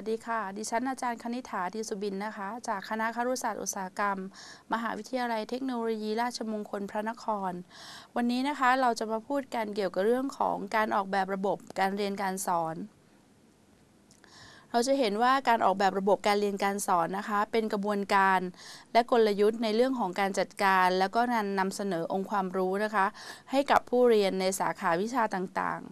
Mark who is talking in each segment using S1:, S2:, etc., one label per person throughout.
S1: วัสดีค่ะดิฉันอาจารย์คณิฐาดีสุบินนะคะ จากคณะครุศาสตร์อุตสาหกรรม มหาวิทยาลัยเทคโนโลยีราชมงคลพระนคร วันนี้นะคะเราจะมาพูดกันเกี่ยวกับเรื่องของการออกแบบระบบการเรียนการสอน เราจะเห็นว่าการออกแบบระบบการเรียนการสอนนะคะเป็นกระบวนการและกลยุทธ์ในเรื่องของการจัดการ แล้วก็นำเสนอองค์ความรู้นะคะให้กับผู้เรียนในสาขาวิชาต่าง ๆ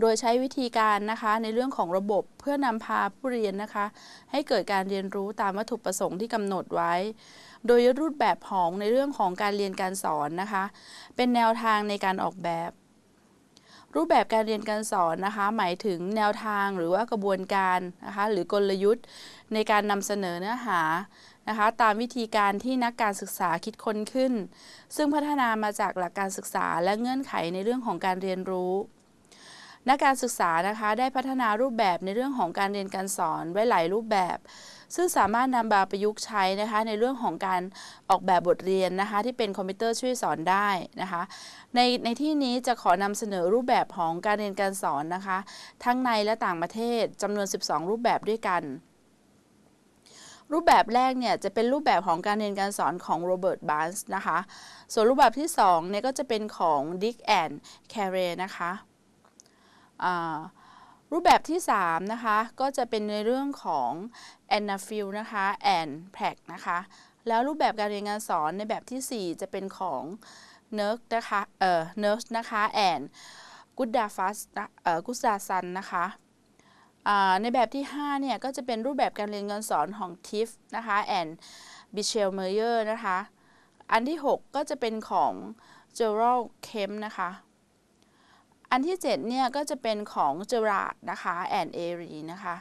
S1: โดยใช้วิธีการนะคะในเรื่องของระบบเพื่อนำพาผู้เรียนนะคะให้เกิดการเรียนรู้ตามวัตถุประสงค์ที่กำหนดไว้ โดยรูปแบบของในเรื่องของการเรียนการสอนนะคะเป็นแนวทางในการออกแบบ รูปแบบการเรียนการสอนนะคะหมายถึงแนวทางหรือว่ากระบวนการนะคะหรือกลยุทธ์ในการนำเสนอเนื้อหานะคะตามวิธีการที่นักการศึกษาคิดค้นขึ้น ซึ่งพัฒนามาจากหลักการศึกษา และเงื่อนไขในเรื่องของการเรียนรู้นักการศึกษานะคะได้พัฒนารูปแบบในเรื่องของการเรียนการสอน ไว้หลายรูปแบบ ซึ่งสามารถนำมาประยุกต์ใช้นะคะในเรื่องของการออกแบบบทเรียนนะคะ ที่เป็นคอมพิวเตอร์ช่วยสอนได้นะคะ ในในที่นี้จะขอนำเสนอรูปแบบของการเรียนการสอนนะคะ ทั้งในและต่างประเทศจำนวน 12 รูปแบบด้วยกัน รูปแบบแรกเนี่ยจะเป็นรูปแบบของการเรียนการสอนของโรเบิร์ตบันส์นะคะ ส่วนรูปแบบที่2เนี่ยก็จะเป็นของดิกแอนแครเรนะคะรูปแบบที่3นะคะก็จะเป็นในเรื่องของ a n a f i l นะคะ and p a c นะคะแล้วรูปแบบการเรียนการสอนในแบบที่ 4 จะเป็นของ n u r นะคะเอ่อ n u r นะคะ and g u d a f a s เอ่อ g u d a s a n นะคะในแบบที่5เนี่ยก็จะเป็นรูปแบบการเรียนการสอนของ TIF นะคะ and b i c h e l m e y e r นะคะอันที่ 6 ก็จะเป็นของ Gerald Kemp นะคะอันที่7เนี่ยก็จะเป็นของเจอราดนะคะแอนเอรีนะคะ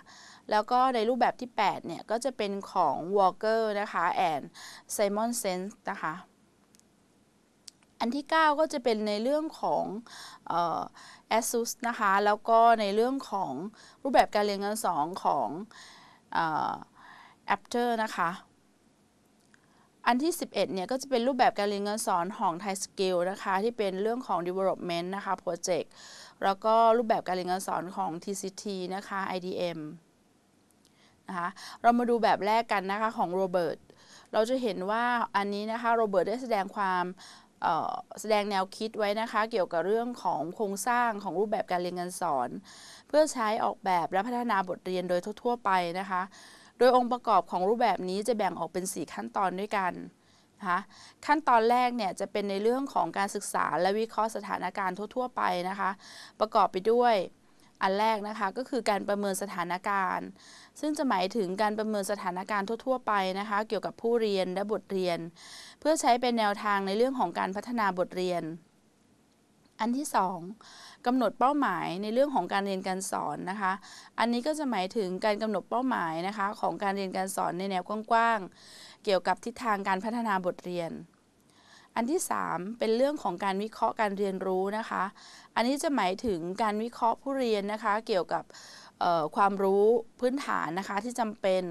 S1: แล้วก็ในรูปแบบที่8เนี่ยก็จะเป็นของวอลเกอร์นะคะแอนไซมอนเซนส์นะคะอันที่ 9 ก็จะเป็นในเรื่องของอซ s สนะคะแล้วก็ในเรื่องของรูปแบบการเรียนการสอนของแอปเตอร์นะคะอันที่ 11เนี่ยก็จะเป็นรูปแบบการเรียนการสอนของไทยสกิลนะคะที่เป็นเรื่องของ development นะคะโปรเจกต์แล้วก็รูปแบบการเรียนการสอนของ TCT นะคะ IDM นะคะเรามาดูแบบแรกกันนะคะของโรเบิร์ตเราจะเห็นว่าอันนี้นะคะโรเบิร์ตได้แสดงความแสดงแนวคิดไว้นะคะเกี่ยวกับเรื่องของโครงสร้างของรูปแบบการเรียนการสอน เพื่อใช้ออกแบบและพัฒนาบทเรียนโดยทั่วๆไปนะคะโดยองค์ประกอบของรูปแบบนี้จะแบ่งออกเป็น 4 ขั้นตอนด้วยกันนะคะขั้นตอนแรกเนี่ยจะเป็นในเรื่องของการศึกษาและวิเคราะห์สถานการณ์ทั่วๆไปนะคะประกอบไปด้วย อันแรกนะคะก็คือการประเมินสถานการณ์ ซึ่งจะหมายถึงการประเมินสถานการณ์ทั่วๆไปนะคะเกี่ยวกับผู้เรียนและบทเรียน เพื่อใช้เป็นแนวทางในเรื่องของการพัฒนาบทเรียน อันที่ 2กำหนดเป้าหมายในเรื่องของการเรียนการสอนนะคะ อันนี้ก็จะหมายถึงการกำหนดเป้าหมายนะคะของการเรียนการสอนในแนวกว้าง ๆ เกี่ยวกับทิศทางการพัฒนาบทเรียน อันที่ 3 เป็นเรื่องของการวิเคราะห์การเรียนรู้นะคะ อันนี้จะหมายถึงการวิเคราะห์ผู้เรียนนะคะเกี่ยวกับความรู้พื้นฐานนะคะที่จำเป็น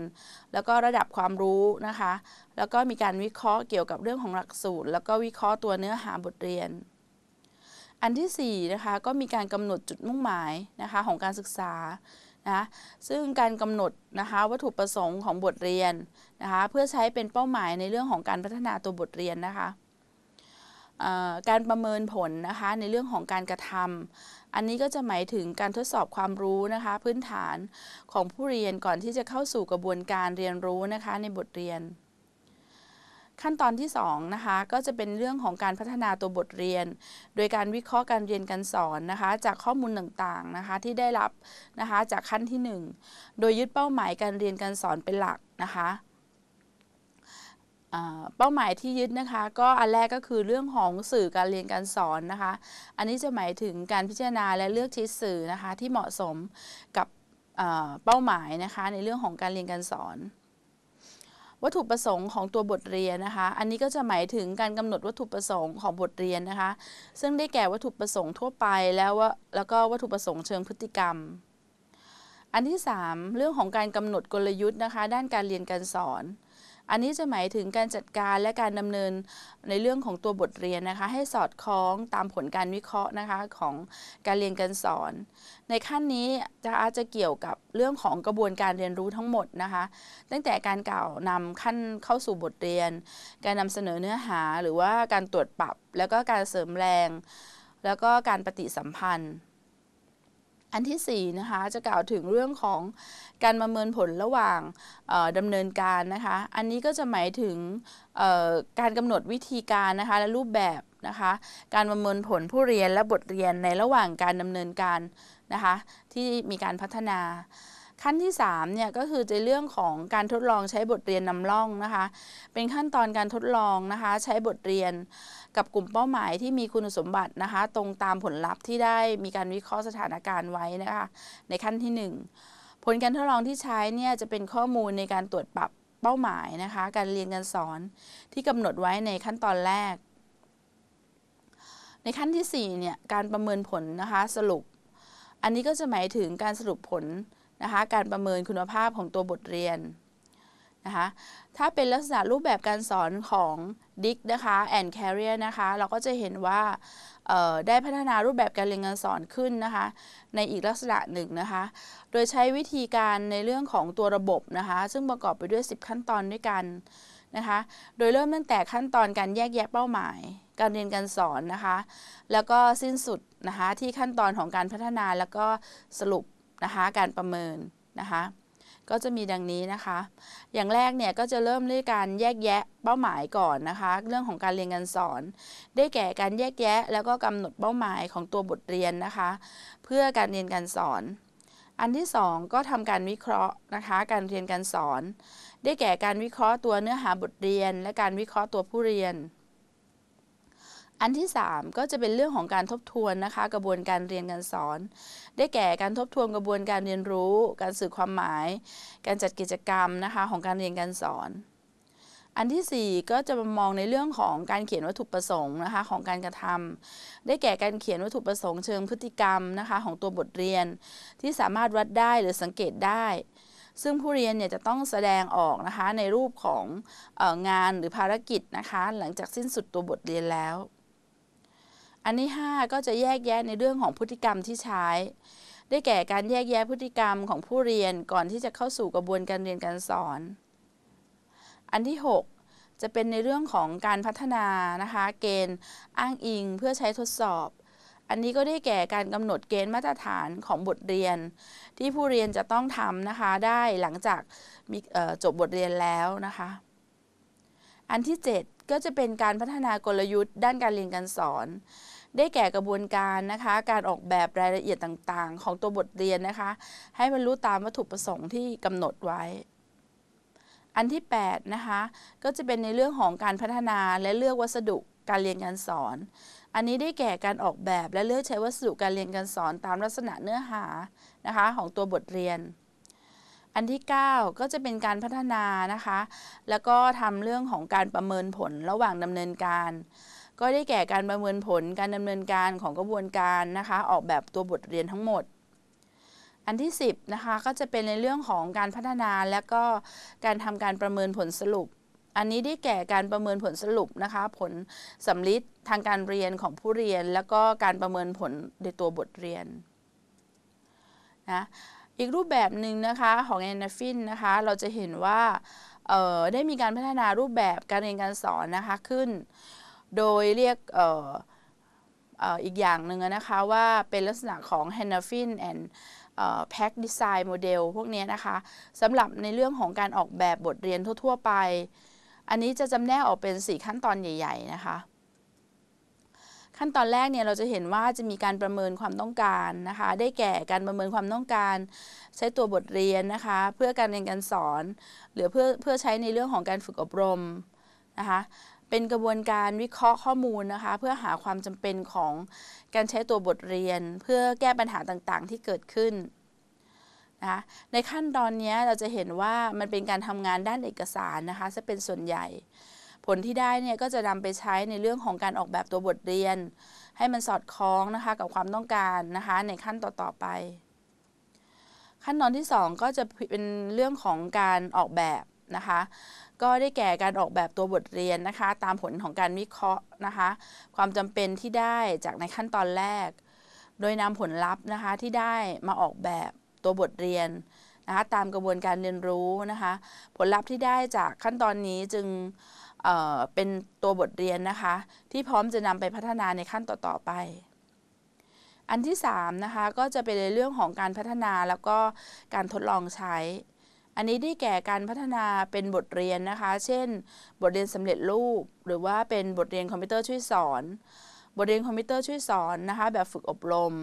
S1: แล้วก็ระดับความรู้นะคะ แล้วก็มีการวิเคราะห์เกี่ยวกับเรื่องของหลักสูตรแล้วก็วิเคราะห์ตัวเนื้อหาบทเรียนอันที่4นะคะ ก็มีการกำหนดจุดมุ่งหมายนะคะของการศึกษานะซึ่งการกำหนดนะคะวัตถุประสงค์ของบทเรียนนะคะเพื่อใช้เป็นเป้าหมายในเรื่องของการพัฒนาตัวบทเรียนนะคะการประเมินผลนะคะในเรื่องของการกระทำ อันนี้ก็จะหมายถึงการทดสอบความรู้นะคะพื้นฐานของผู้เรียนก่อนที่จะเข้าสู่กระบวนการเรียนรู้นะคะในบทเรียนขั้นตอนที่2นะคะก็จะเป็นเรื่องของการพัฒนาตัวบทเรียน โดยการวิเคราะห์การเรียนการสอนนะคะจากข้อมูลต่างๆนะคะที่ได้รับนะคะจากขั้นที่ 1 โดยยึดเป้าหมายการเรียนการสอนเป็นหลักนะคะเป้าหมายที่ยึดนะคะก็อันแรกก็คือเรื่องของสื่อการเรียนการสอนนะคะอันนี้จะหมายถึงการพิจารณาและเลือกใช้สื่อนะคะที่เหมาะสมกับเป้าหมายนะคะในเรื่องของการเรียนการสอนวัตถุประสงค์ของตัวบทเรียนนะคะ อันนี้ก็จะหมายถึงการกำหนดวัตถุประสงค์ของบทเรียนนะคะ ซึ่งได้แก่วัตถุประสงค์ทั่วไปแล้วว่าแล้วก็วัตถุประสงค์เชิงพฤติกรรม อันที่ 3 เรื่องของการกำหนดกลยุทธ์นะคะด้านการเรียนการสอนอันนี้จะหมายถึงการจัดการและการดำเนินในเรื่องของตัวบทเรียนนะคะ ให้สอดคล้องตามผลการวิเคราะห์นะคะของการเรียนการสอน ในขั้นนี้จะอาจจะเกี่ยวกับเรื่องของกระบวนการเรียนรู้ทั้งหมดนะคะ ตั้งแต่การกล่าวนำขั้นเข้าสู่บทเรียน การนำเสนอเนื้อหาหรือว่าการตรวจปรับ แล้วก็การเสริมแรง แล้วก็การปฏิสัมพันธ์อันที่4นะคะจะกล่าวถึงเรื่องของการประเมินผลระหว่างดำเนินการนะคะ อันนี้ก็จะหมายถึงการกำหนดวิธีการนะคะและรูปแบบนะคะการประเมินผลผู้เรียนและบทเรียนในระหว่างการดำเนินการนะคะที่มีการพัฒนา ขั้นที่3เนี่ยก็คือจะเรื่องของการทดลองใช้บทเรียนนำร่องนะคะ เป็นขั้นตอนการทดลองนะคะใช้บทเรียนกับกลุ่มเป้าหมายที่มีคุณสมบัติ นะคะ ตรงตามผลลัพธ์ที่ได้ มีการวิเคราะห์สถานการณ์ไว้นะคะในขั้นที่ 1 ผลการทดลองที่ใช้เนี่ยจะเป็นข้อมูลในการตรวจปรับเป้าหมายนะคะการเรียนการสอนที่กำหนดไว้ในขั้นตอนแรก ในขั้นที่4เนี่ยการประเมินผล นะคะ สรุป อันนี้ก็จะหมายถึงการสรุปผล นะคะ การประเมินคุณภาพของตัวบทเรียนะคะถ้าเป็นลักษณะรูปแบบการสอนของดิกนะคะแอนแคเรียนะคะเราก็จะเห็นว่าได้พัฒนารูปแบบการเรียนการสอนขึ้นนะคะในอีกลักษณะหนึ่งนะคะโดยใช้วิธีการในเรื่องของตัวระบบนะคะ ซึ่งประกอบไปด้วย 10 ขั้นตอนด้วยกันนะคะโดยเริ่มตั้งแต่ขั้นตอนการแยกแยะเป้าหมายการเรียนการสอนนะคะ แล้วก็สิ้นสุดนะคะที่ขั้นตอนของการพัฒนาแล้วก็สรุปนะคะการประเมินนะคะก็จะมีดังนี้นะคะ อย่างแรกเนี่ยก็จะเริ่มด้วยการแยกแยะเป้าหมายก่อนนะคะ เรื่องของการเรียนการสอน ได้แก่การแยกแยะแล้วก็กำหนดเป้าหมายของตัวบทเรียนนะคะ เพื่อการเรียนการสอน อันที่ 2 ก็ทำการวิเคราะห์นะคะ การเรียนการสอน ได้แก่การวิเคราะห์ตัวเนื้อหาบทเรียน และการวิเคราะห์ตัวผู้เรียนอันที่ 3 ก็จะเป็นเรื่องของการทบทวนนะคะกระบวนการเรียนการสอน ได้แก่การทบทวนกระบวนการเรียนรู้ การสื่อความหมาย การจัดกิจกรรมนะคะของการเรียนการสอน อันที่4ก็จะมองในเรื่องของการเขียนวัตถุประสงค์นะคะของการกระทำ ได้แก่การเขียนวัตถุประสงค์เชิงพฤติกรรมนะคะของตัวบทเรียนที่สามารถวัดได้หรือสังเกตได้ ซึ่งผู้เรียนเนี่ยจะต้องแสดงออกนะคะในรูปของอองานหรือภารกิจนะคะหลังจากสิ้นสุดตัวบทเรียนแล้วอันที่ 5 ก็จะแยกแยะในเรื่องของพฤติกรรมที่ใช้ ได้แก่การแยกแยะพฤติกรรมของผู้เรียนก่อนที่จะเข้าสู่กระบวนการเรียนการสอน อันที่ 6 จะเป็นในเรื่องของการพัฒนานะคะเกณฑ์อ้างอิงเพื่อใช้ทดสอบ อันนี้ก็ได้แก่การกำหนดเกณฑ์มาตรฐานของบทเรียน ที่ผู้เรียนจะต้องทำนะคะ ได้หลังจากมีจบบทเรียนแล้วนะคะ อันที่ 7 ก็จะเป็นการพัฒนากลยุทธ์ ด้านการเรียนการสอนได้แก่กระบวนการนะคะการออกแบบรายละเอียดต่างๆ ของตัวบทเรียนนะคะให้บรรลุตามวัตถุประสงค์ที่กำหนดไว้ อันที่8นะคะก็จะเป็นในเรื่องของการพัฒนาและเลือกวัสดุการเรียนการสอน อันนี้ได้แก่การออกแบบและเลือกใช้วัสดุการเรียนการสอนตามลักษณะเนื้อหานะคะของตัวบทเรียน อันที่ 9 ก็จะเป็นการพัฒนานะคะแล้วก็ทำเรื่องของการประเมินผลระหว่างดำเนินการก็ได้แก่การประเมินผลการดำเนินการของกระบวนการ นะคะ ออกแบบตัวบทเรียนทั้งหมด อันที่ 10 นะคะก็จะเป็นในเรื่องของการพัฒนาและก็การทำการประเมินผลสรุป อันนี้ได้แก่การประเมินผลสรุปนะคะผลสำลิดทางการเรียนของผู้เรียน แล้วก็การประเมินผลในตัวบทเรียนนะอีกรูปแบบหนึ่งนะคะของแอนนาฟินนะคะ เราจะเห็นว่าได้มีการพัฒนารูปแบบการเรียนการสอนนะคะขึ้นโดยเรียกอีกอย่างหนึ่งนะคะว่าเป็นลักษณะของ h a n n a f i n and Pack Design Model พวกนี้นะคะสำหรับในเรื่องของการออกแบบบทเรียนทั่วๆไป อันนี้จะจำแนกออกเป็น 4 ขั้นตอนใหญ่ๆนะคะขั้นตอนแรกเนี่ยเราจะเห็นว่าจะมีการประเมินความต้องการนะคะได้แก่การประเมินความต้องการใช้ตัวบทเรียนนะคะเพื่อการเรียนการสอน หรือเพื่อเพื่อใช้ในเรื่องของการฝึกอบรมนะคะเป็นกระบวนการวิเคราะห์ข้อมูลนะคะ เพื่อหาความจำเป็นของการใช้ตัวบทเรียน เพื่อแก้ปัญหาต่างๆที่เกิดขึ้นนะในขั้นตอนนี้เราจะเห็นว่ามันเป็นการทำงานด้านเอกสารนะคะจะเป็นส่วนใหญ่ ผลที่ได้เนี่ยก็จะนำไปใช้ในเรื่องของการออกแบบตัวบทเรียน ให้มันสอดคล้องนะคะกับความต้องการนะคะในขั้นต่อๆไป ขั้นตอนที่ 2 ก็จะเป็นเรื่องของการออกแบบนะคะก็ได้แก่การออกแบบตัวบทเรียนนะคะตามผลของการวิเคราะห์นะคะความจำเป็นที่ได้จากในขั้นตอนแรก โดยนำผลลัพธ์นะคะที่ได้มาออกแบบตัวบทเรียนนะคะตามกระบวนการเรียนรู้นะคะผลลัพธ์ที่ได้จากขั้นตอนนี้จึงเเป็นตัวบทเรียนนะคะที่พร้อมจะนำไปพัฒนาในขั้นต่อๆไป อันที่3นะคะก็จะเป็นในเรื่องของการพัฒนาแล้วก็การทดลองใช้อันนี้ได้แก่การพัฒนาเป็นบทเรียนนะคะ เช่น บทเรียนสำเร็จรูป หรือว่าเป็นบทเรียนคอมพิวเตอร์ช่วยสอน บทเรียนคอมพิวเตอร์ช่วยสอนนะคะแบบฝึกอบรม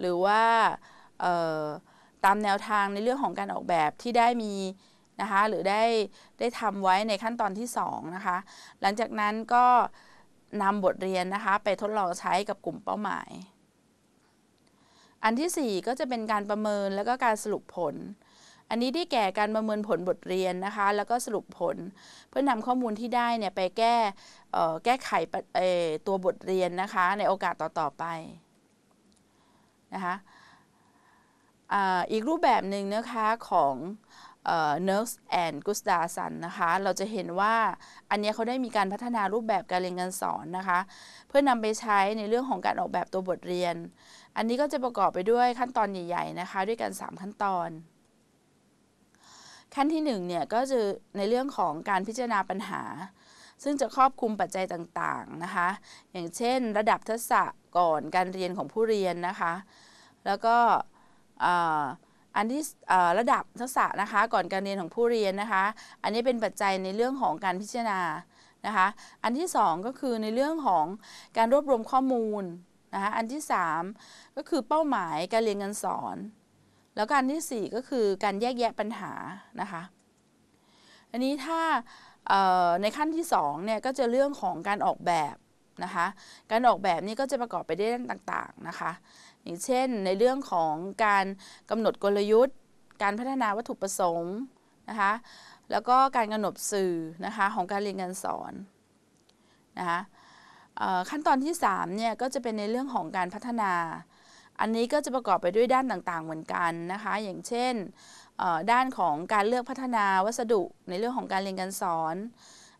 S1: หรือว่าตามแนวทางในเรื่องของการออกแบบที่ได้มีนะคะหรือได้ได้ทำไว้ในขั้นตอนที่2นะคะ หลังจากนั้นก็นำบทเรียนนะคะไปทดลองใช้กับกลุ่มเป้าหมาย อันที่4ก็จะเป็นการประเมินแล้วก็การสรุปผลอันนี้ได้แก่การประเมินผลบทเรียนนะคะ แล้วก็สรุปผล เพื่อนำข้อมูลที่ได้เนี่ยไปแก้แก้ไขตัวบทเรียนนะคะในโอกาสต่อๆไปนะคะอีกรูปแบบหนึ่งนะคะของเนอร์สแอนด์กุสตาสันนะคะเราจะเห็นว่าอันนี้เขาได้มีการพัฒนารูปแบบการเรียนการสอนนะคะเพื่อนำไปใช้ในเรื่องของการออกแบบตัวบทเรียนอันนี้ก็จะประกอบไปด้วยขั้นตอนใหญ่ๆนะคะด้วยกัน3ขั้นตอนขั้นที่1เนี่ยก็จะในเรื่องของการพิจารณาปัญหา ซึ่งจะครอบคลุมปัจจัยต่างๆนะคะอย่างเช่นระดับทักษะก่อนการเรียนของผู้เรียนนะคะแล้วก็อันที่ระดับทักษะนะคะก่อนการเรียนของผู้เรียนนะคะอันนี้เป็นปัจจัยในเรื่องของการพิจารณานะคะอันที่2ก็คือในเรื่องของการรวบรวมข้อมูลนะคะอันที่ 3 ก็คือเป้าหมายการเรียนการสอนแล้วการที่ 4 ก็คือการแยกแยะปัญหานะคะอันนี้ถ้าในขั้นที่2เนี่ยก็จะเรื่องของการออกแบบนะคะการออกแบบนี่ก็จะประกอบไปด้วยด้านต่างๆนะคะอย่างเช่นในเรื่องของการกำหนดกลยุทธ์ การพัฒนาวัตถุประสงค์นะคะแล้วก็การกำหนดสื่อนะคะของการเรียนการสอนนะคะขั้นตอนที่3เนี่ยก็จะเป็นในเรื่องของการพัฒนาอันนี้ก็จะประกอบไปด้วยด้านต่างๆเหมือนกันนะคะ อย่างเช่น ด้านของการเลือกพัฒนาวัสดุในเรื่องของการเรียนการสอน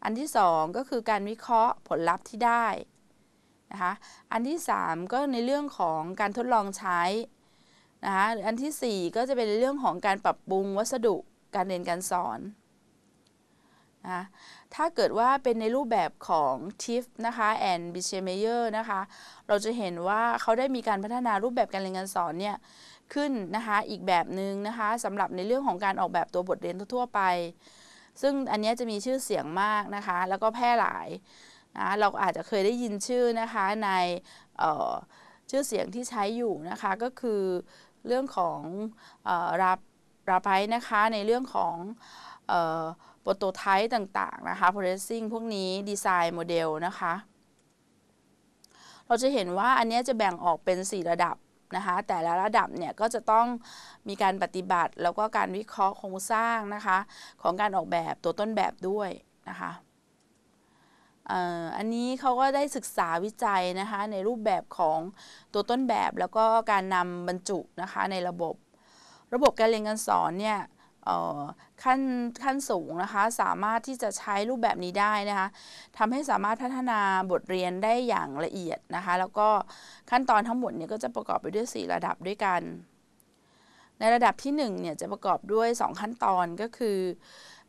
S1: อันที่ 2 ก็คือการวิเคราะห์ผลลัพธ์ที่ได้นะคะ อันที่ 3 ก็ในเรื่องของการทดลองใช้นะคะอันที่ 4 ก็จะเป็นเรื่องของการปรับปรุงวัสดุการเรียนการสอนนะถ้าเกิดว่าเป็นในรูปแบบของ TIF นะคะ and b i c h e m e y e r นะคะ เราจะเห็นว่าเขาได้มีการพัฒนารูปแบบการเรียนการสอนเนี่ยขึ้นนะคะอีกแบบหนึ่งนะคะสำหรับในเรื่องของการออกแบบตัวบทเรียนทั่วไป ซึ่งอันนี้จะมีชื่อเสียงมากนะคะแล้วก็แพร่หลายนะเราอาจจะเคยได้ยินชื่อนะคะในชื่อเสียงที่ใช้อยู่นะคะก็คือเรื่องของรับรับไปนะคะในเรื่องของโปรโตไทป์ต่าง ๆ นะคะ processing พวกนี้ดีไซน์โมเดลนะคะ เราจะเห็นว่าอันนี้จะแบ่งออกเป็น 4 ระดับนะคะแต่ละระดับเนี่ยก็จะต้องมีการปฏิบัติแล้วก็การวิเคราะห์โครงสร้างนะคะของการออกแบบตัวต้นแบบด้วยนะคะอันนี้เขาก็ได้ศึกษาวิจัยนะคะ ในรูปแบบของตัวต้นแบบแล้วก็การนำบรรจุนะคะในระบบระบบการเรียนการสอนเนี่ยขั้นขั้นสูงนะคะสามารถที่จะใช้รูปแบบนี้ได้นะคะทำให้สามารถพัฒนาบทเรียนได้อย่างละเอียดนะคะแล้วก็ขั้นตอนทั้งหมดเนี่ยก็จะประกอบไปด้วย 4 ระดับด้วยกัน ในระดับที่1เนี่ยจะประกอบด้วย 2 ขั้นตอนก็คือ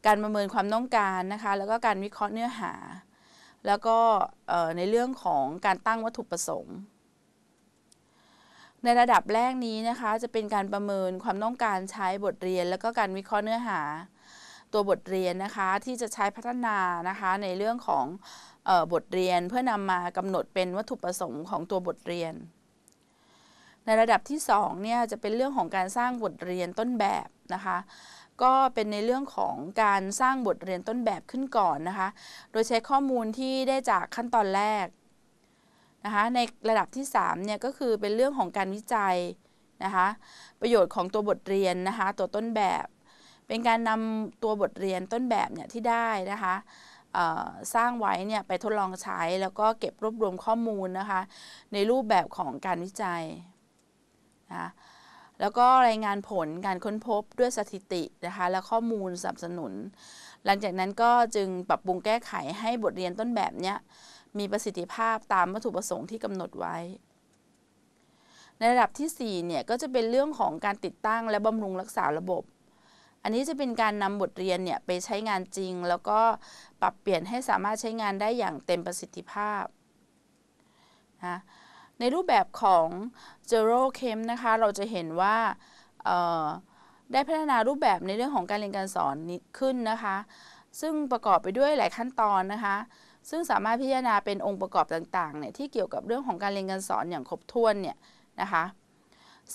S1: การประเมินความต้องการนะคะแล้วก็การวิเคราะห์เนื้อหา แล้วก็ในเรื่องของการตั้งวัตถุประสงค์ในระดับแรกนี้นะคะจะเป็นการประเมินความต้องการใช้บทเรียนและก็การวิเคราะห์เนื้อหา ตัวบทเรียนนะคะที่จะใช้พัฒนานะคะในเรื่องของบทเรียนเพื่อนำมากำหนดเป็นวัตถุประสงค์ของตัวบทเรียน ในระดับที่2เนี่ยจะเป็นเรื่องของการสร้างบทเรียนต้นแบบนะคะก็เป็นในเรื่องของการสร้างบทเรียนต้นแบบขึ้นก่อนนะคะโดยใช้ข้อมูลที่ได้จากขั้นตอนแรกนะคะในระดับที่3เนี่ยก็คือเป็นเรื่องของการวิจัย นะคะ ประโยชน์ของตัวบทเรียนนะคะตัวต้นแบบ เป็นการนำตัวบทเรียนต้นแบบเนี่ยที่ได้นะคะสร้างไว้เนี่ยไปทดลองใช้แล้วก็เก็บรวบรวมข้อมูลนะคะในรูปแบบของการวิจัยนะแล้วก็รายงานผลการค้นพบด้วยสถิตินะคะและข้อมูลสนับสนุน หลังจากนั้นก็จึงปรับปรุงแก้ไขให้บทเรียนต้นแบบเนี้ยมีประสิทธิภาพตามวัตถุประสงค์ที่กำหนดไว้ ในระดับที่4เนี่ยก็จะเป็นเรื่องของการติดตั้งและบำรุงรักษาระบบ อันนี้จะเป็นการนำบทเรียนเนี่ยไปใช้งานจริง แล้วก็ปรับเปลี่ยนให้สามารถใช้งานได้อย่างเต็มประสิทธิภาพนะในรูปแบบของ Zero c เค m นะคะ เราจะเห็นว่าได้พัฒนารูปแบบในเรื่องของการเรียนการสอนขึ้นนะคะ ซึ่งประกอบไปด้วยหลายขั้นตอนนะคะซึ่งสามารถพิจารณาเป็นองค์ประกอบต่างๆเนี่ยที่เกี่ยวกับเรื่องของการเรียนการสอนอย่างครบถ้วนเนี่ยนะคะ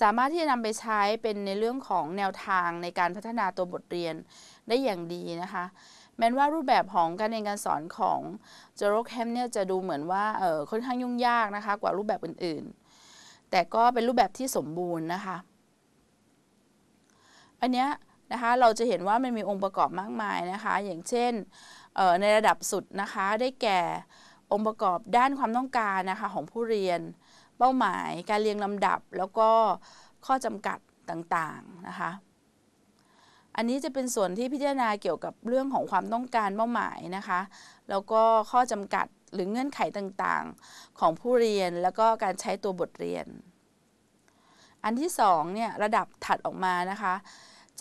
S1: สามารถที่จะนำไปใช้เป็นในเรื่องของแนวทางในการพัฒนาตัวบทเรียนได้อย่างดีนะคะแม้ว่ารูปแบบของการเรียนการสอนของจอโรแคมเนี่ยจะดูเหมือนว่าเออค่อนข้างยุ่งยากนะคะกว่ารูปแบบอื่นๆ แต่ก็เป็นรูปแบบที่สมบูรณ์นะคะอันเนี้ยนะคะเราจะเห็นว่ามันมีองค์ประกอบมากมายนะคะอย่างเช่นในระดับสุดนะคะได้แก่องค์ประกอบด้านความต้องการนะคะของผู้เรียน เป้าหมาย การเรียงลำดับ แล้วก็ข้อจำกัดต่างๆนะคะอันนี้จะเป็นส่วนที่พิจารณาเกี่ยวกับเรื่องของความต้องการเป้าหมายนะคะแล้วก็ข้อจำกัดหรือเงื่อนไขต่างๆของผู้เรียน แล้วก็การใช้ตัวบทเรียน อันที่2เนี่ยระดับถัดออกมานะคะ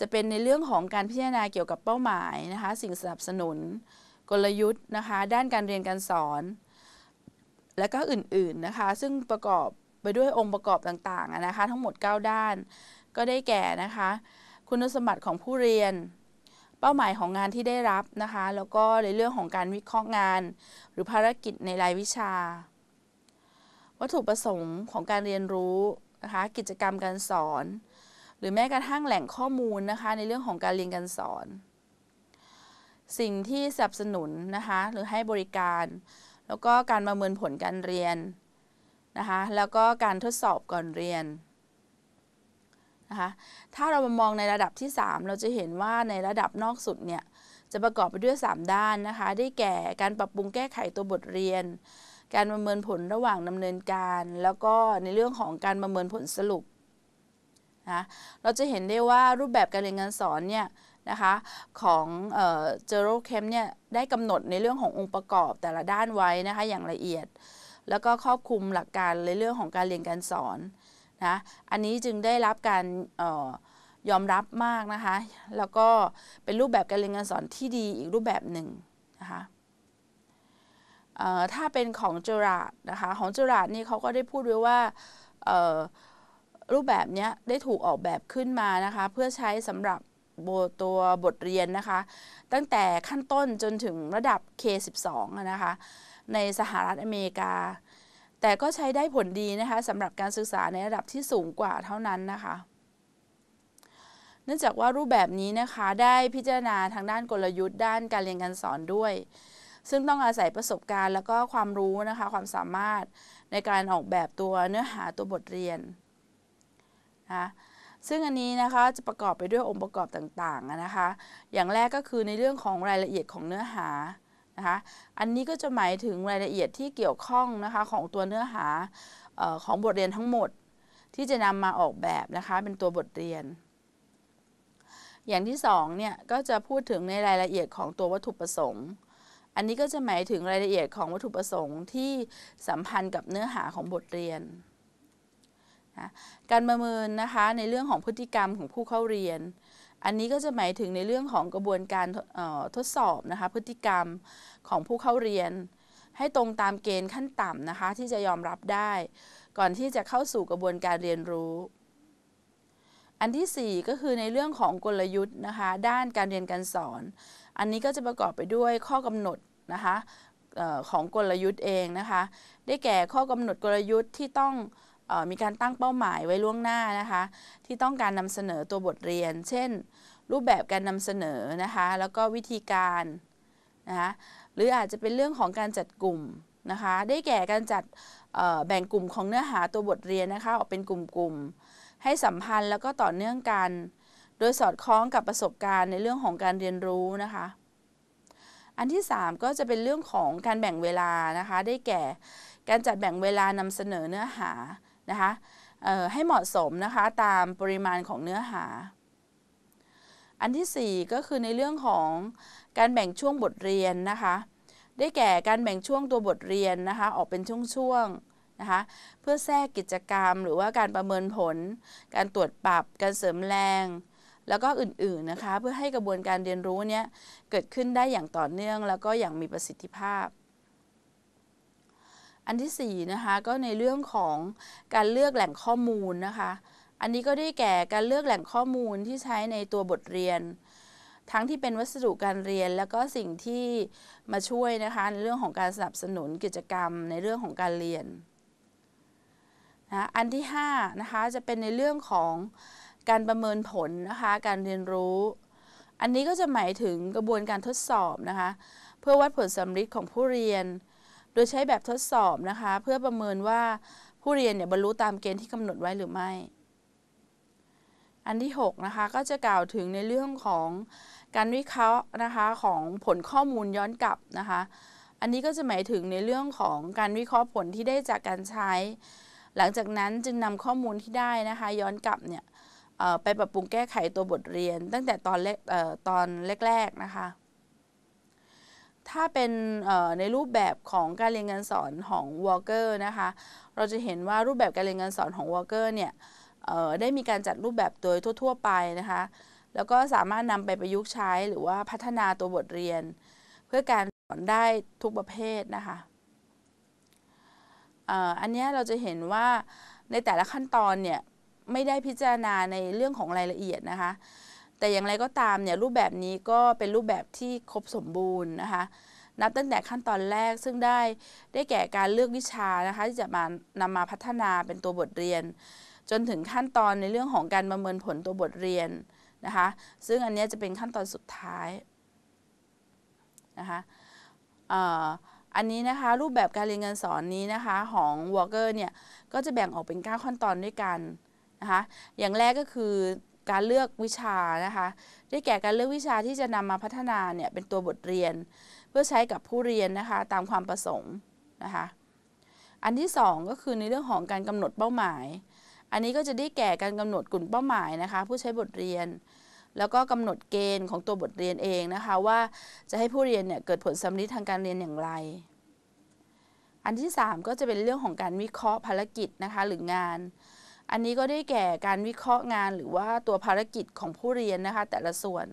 S1: จะเป็นในเรื่องของการพิจารณาเกี่ยวกับเป้าหมายนะคะสิ่งสนับสนุนกลยุทธ์นะคะด้านการเรียนการสอน และก็อื่นๆนะคะซึ่งประกอบไปด้วยองค์ประกอบต่างๆนะคะทั้งหมด 9 ด้านก็ได้แก่นะคะคุณสมบัติของผู้เรียน เป้าหมายของงานที่ได้รับนะคะแล้วก็ในเรื่องของการวิเคราะห์งาน หรือภารกิจในรายวิชา วัตถุประสงค์ของการเรียนรู้นะคะกิจกรรมการสอน หรือแม้กระทั่งแหล่งข้อมูลนะคะในเรื่องของการเรียนการสอนสิ่งที่สนับสนุนนะคะหรือให้บริการ แล้วก็การประเมินผลการเรียนนะคะแล้วก็การทดสอบก่อนเรียนนะคะถ้าเรามองในระดับที่ 3 เราจะเห็นว่าในระดับนอกสุดเนี่ยจะประกอบไปด้วย 3 ด้านนะคะได้แก่การปรับปรุงแก้ไขตัวบทเรียน การประเมินผลระหว่างดำเนินการ แล้วก็ในเรื่องของการประเมินผลสรุปนะเราจะเห็นได้ว่ารูปแบบการเรียนการสอนเนี่ยนะคะของเจอโรเคมเนี่ยได้กำหนดในเรื่องขององค์ประกอบแต่ละด้านไว้นะคะอย่างละเอียดแล้วก็ครอบคลุมหลักการในเรื่องของการเรียนการสอนนะอันนี้จึงได้รับการยอมรับมากนะคะแล้วก็เป็นรูปแบบการเรียนการสอนที่ดีอีกรูปแบบหนึ่งนะคะถ้าเป็นของจราดนะคะของจราดนี่เขาก็ได้พูดไว้ว่ารูปแบบนี้ได้ถูกออกแบบขึ้นมานะคะเพื่อใช้สำหรับบตัวบทเรียนนะคะ ตั้งแต่ขั้นต้นจนถึงระดับ K12 นะคะ ในสหรัฐอเมริกา แต่ก็ใช้ได้ผลดีนะคะสำหรับการศึกษาในระดับที่สูงกว่าเท่านั้นนะคะ เนื่องจากว่ารูปแบบนี้นะคะ ได้พิจารณาทางด้านกลยุทธ์ด้านการเรียนการสอนด้วย ซึ่งต้องอาศัยประสบการณ์ แล้วก็ความรู้นะคะความสามารถในการออกแบบตัวเนื้อหาตัวบทเรียนนะะซึ่งอันนี้นะคะจะประกอบไปด้วยองค์ประกอบต่างๆนะคะ อย่างแรกก็คือในเรื่องของรายละเอียดของเนื้อหานะคะ อันนี้ก็จะหมายถึงรายละเอียดที่เกี่ยวข้องนะคะของตัวเนื้อหาออของบทเรียนทั้งหมด ที่จะนำมาออกแบบนะคะเป็นตัวบทเรียน อย่างที่2เนี่ยก็จะพูดถึงในรายละเอียดของตัววัตถุประสงค์ อันนี้ก็จะหมายถึงรายละเอียดของวัตถุประสงค์ที่สัมพันธ์กับเนื้อหาของบทเรียนนะการประเมินนะคะในเรื่องของพฤติกรรมของผู้เข้าเรียน อันนี้ก็จะหมายถึงในเรื่องของกระบวนการทดสอบนะคะพฤติกรรมของผู้เข้าเรียน ให้ตรงตามเกณฑ์ขั้นต่ำนะคะที่จะยอมรับได้ ก่อนที่จะเข้าสู่กระบวนการเรียนรู้ อันที่ 4 ก็คือในเรื่องของกลยุทธ์นะคะด้านการเรียนการสอน อันนี้ก็จะประกอบไปด้วยข้อกำหนดนะคะของกลยุทธ์เองนะคะได้แก่ข้อกำหนดกลยุทธ์ที่ต้องมีการตั้งเป้าหมายไว้ล่วงหน้านะคะ ที่ต้องการนำเสนอตัวบทเรียน เช่น รูปแบบการนำเสนอนะคะ แล้วก็วิธีการ นะคะหรืออาจจะเป็นเรื่องของการจัดกลุ่ม นะคะ ได้แก่การจัดแบ่งกลุ่มของเนื้อหาตัวบทเรียนนะคะออกเป็นกลุ่มๆให้สัมพันธ์แล้วก็ต่อเนื่องกัน โดยสอดคล้องกับประสบการณ์ในเรื่องของการเรียนรู้นะคะอันที่3ก็จะเป็นเรื่องของการแบ่งเวลานะคะได้แก่การจัดแบ่งเวลานำเสนอเนื้อหานะคะให้เหมาะสมนะคะตามปริมาณของเนื้อหา อันที่ 4 ก็คือในเรื่องของการแบ่งช่วงบทเรียนนะคะได้แก่การแบ่งช่วงตัวบทเรียนนะคะออกเป็นช่วงๆนะคะเพื่อแทรกกิจกรรม หรือว่าการประเมินผล การตรวจปรับ การเสริมแรง แล้วก็อื่นๆนะคะเพื่อให้กระบวนการเรียนรู้เนี้ยเกิดขึ้นได้อย่างต่อเนื่อง แล้วก็อย่างมีประสิทธิภาพอันที่4นะคะก็ในเรื่องของการเลือกแหล่งข้อมูลนะคะ อันนี้ก็ได้แก่การเลือกแหล่งข้อมูลที่ใช้ในตัวบทเรียน ทั้งที่เป็นวัสดุการเรียน แล้วก็สิ่งที่มาช่วยนะคะในเรื่องของการสนับสนุนกิจกรรมในเรื่องของการเรียนนะอันที่5นะคะจะเป็นในเรื่องของการประเมินผลนะคะการเรียนรู้อันนี้ก็จะหมายถึงกระบวนการทดสอบนะคะเพื่อวัดผลสำเร็จิของผู้เรียนโดยใช้แบบทดสอบนะคะ เพื่อประเมินว่าผู้เรียนเนี่ยบรรลุตามเกณฑ์ที่กำหนดไว้หรือไม่ อันที่ 6 นะคะ ก็จะกล่าวถึงในเรื่องของการวิเคราะห์นะคะของผลข้อมูลย้อนกลับนะคะ อันนี้ก็จะหมายถึงในเรื่องของการวิเคราะห์ผลที่ได้จากการใช้ หลังจากนั้นจึงนำข้อมูลที่ได้นะคะ ย้อนกลับเนี่ยไปปรับปรุงแก้ไขตัวบทเรียน ตั้งแต่ตอนแรกตอนแรกๆนะคะถ้าเป็นในรูปแบบของการเรียนการสอนของวอลเกอร์นะคะ เราจะเห็นว่ารูปแบบการเรียนการสอนของวอลเกอร์เนี่ยได้มีการจัดรูปแบบโดยทั่วๆ ไปนะคะ แล้วก็สามารถนำไปประยุกต์ใช้หรือว่าพัฒนาตัวบทเรียน เพื่อการสอนได้ทุกประเภทนะคะอันนี้เราจะเห็นว่าในแต่ละขั้นตอนเนี่ยไม่ได้พิจารณาในเรื่องของรายละเอียดนะคะแต่อย่างไรก็ตามเนี่ยรูปแบบนี้ก็เป็นรูปแบบที่ครบสมบูรณ์นะคะนับตั้งแต่ขั้นตอนแรกซึ่งได้ได้แก่การเลือกวิชานะคะที่จะมานำมาพัฒนาเป็นตัวบทเรียน จนถึงขั้นตอนในเรื่องของการประเมินผลตัวบทเรียนนะคะซึ่งอันนี้จะเป็นขั้นตอนสุดท้ายนะคะอันนี้นะคะรูปแบบการเรียนการสอนนี้นะคะของ Walker เนี่ยก็จะแบ่งออกเป็น 9 ขั้นตอนด้วยกันนะคะอย่างแรกก็คือการเลือกวิชานะคะได้แก่การเลือกวิชาที่จะนำมาพัฒนาเนี่ยเป็นตัวบทเรียน เพื่อใช้กับผู้เรียนนะคะตามความประสงค์นะคะอันที่ 2 ก็คือในเรื่องของการกำหนดเป้าหมาย อันนี้ก็จะได้แก่การกำหนดกลุ่มเป้าหมายนะคะผู้ใช้บทเรียน แล้วก็กำหนดเกณฑ์ของตัวบทเรียนเองนะคะว่าจะให้ผู้เรียนเนี่ยเกิดผลสัมฤทธิ์ทางการเรียนอย่างไร อันที่ 3 ก็จะเป็นเรื่องของการวิเคราะห์ภารกิจนะคะหรืองานอันนี้ก็ได้แก่การวิเคราะห์งานหรือว่าตัวภารกิจของผู้เรียนนะคะแต่ละส่วน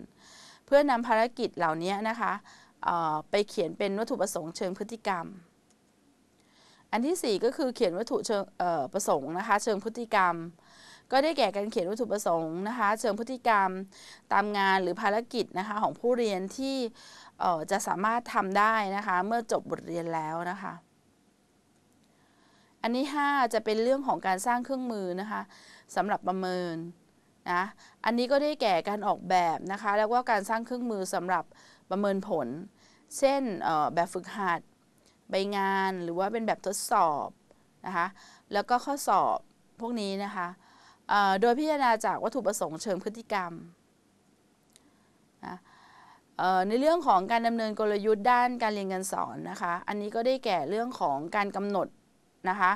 S1: เพื่อนำภารกิจเหล่านี้นะคะไปเขียนเป็นวัตถุประสงค์ เชิงพฤติกรรม อันที่4ก็คือเขียนวัตถุประสงค์นะคะเชิงพฤติกรรม ก็ได้แก่การเขียนวัตถุประสงค์นะคะเชิงพฤติกรรม ตามงานหรือภารกิจนะคะของผู้เรียนที่จะสามารถทำได้นะคะเมื่อจบบทเรียนแล้วนะคะอันนี้5จะเป็นเรื่องของการสร้างเครื่องมือนะคะสำหรับประเมินนะอันนี้ก็ได้แก่การออกแบบนะคะแล้วก็การสร้างเครื่องมือสำหรับประเมินผล เช่นแบบฝึกหัด ใบงานหรือว่าเป็นแบบทดสอบนะคะแล้วก็ข้อสอบพวกนี้นะคะโดยพิจารณาจากวัตถุประสงค์เชิงพฤติกรรมนะในเรื่องของการดำเนินกลยุทธ์ด้านการเรียนการสอนนะคะอันนี้ก็ได้แก่เรื่องของการกำหนดนะคะ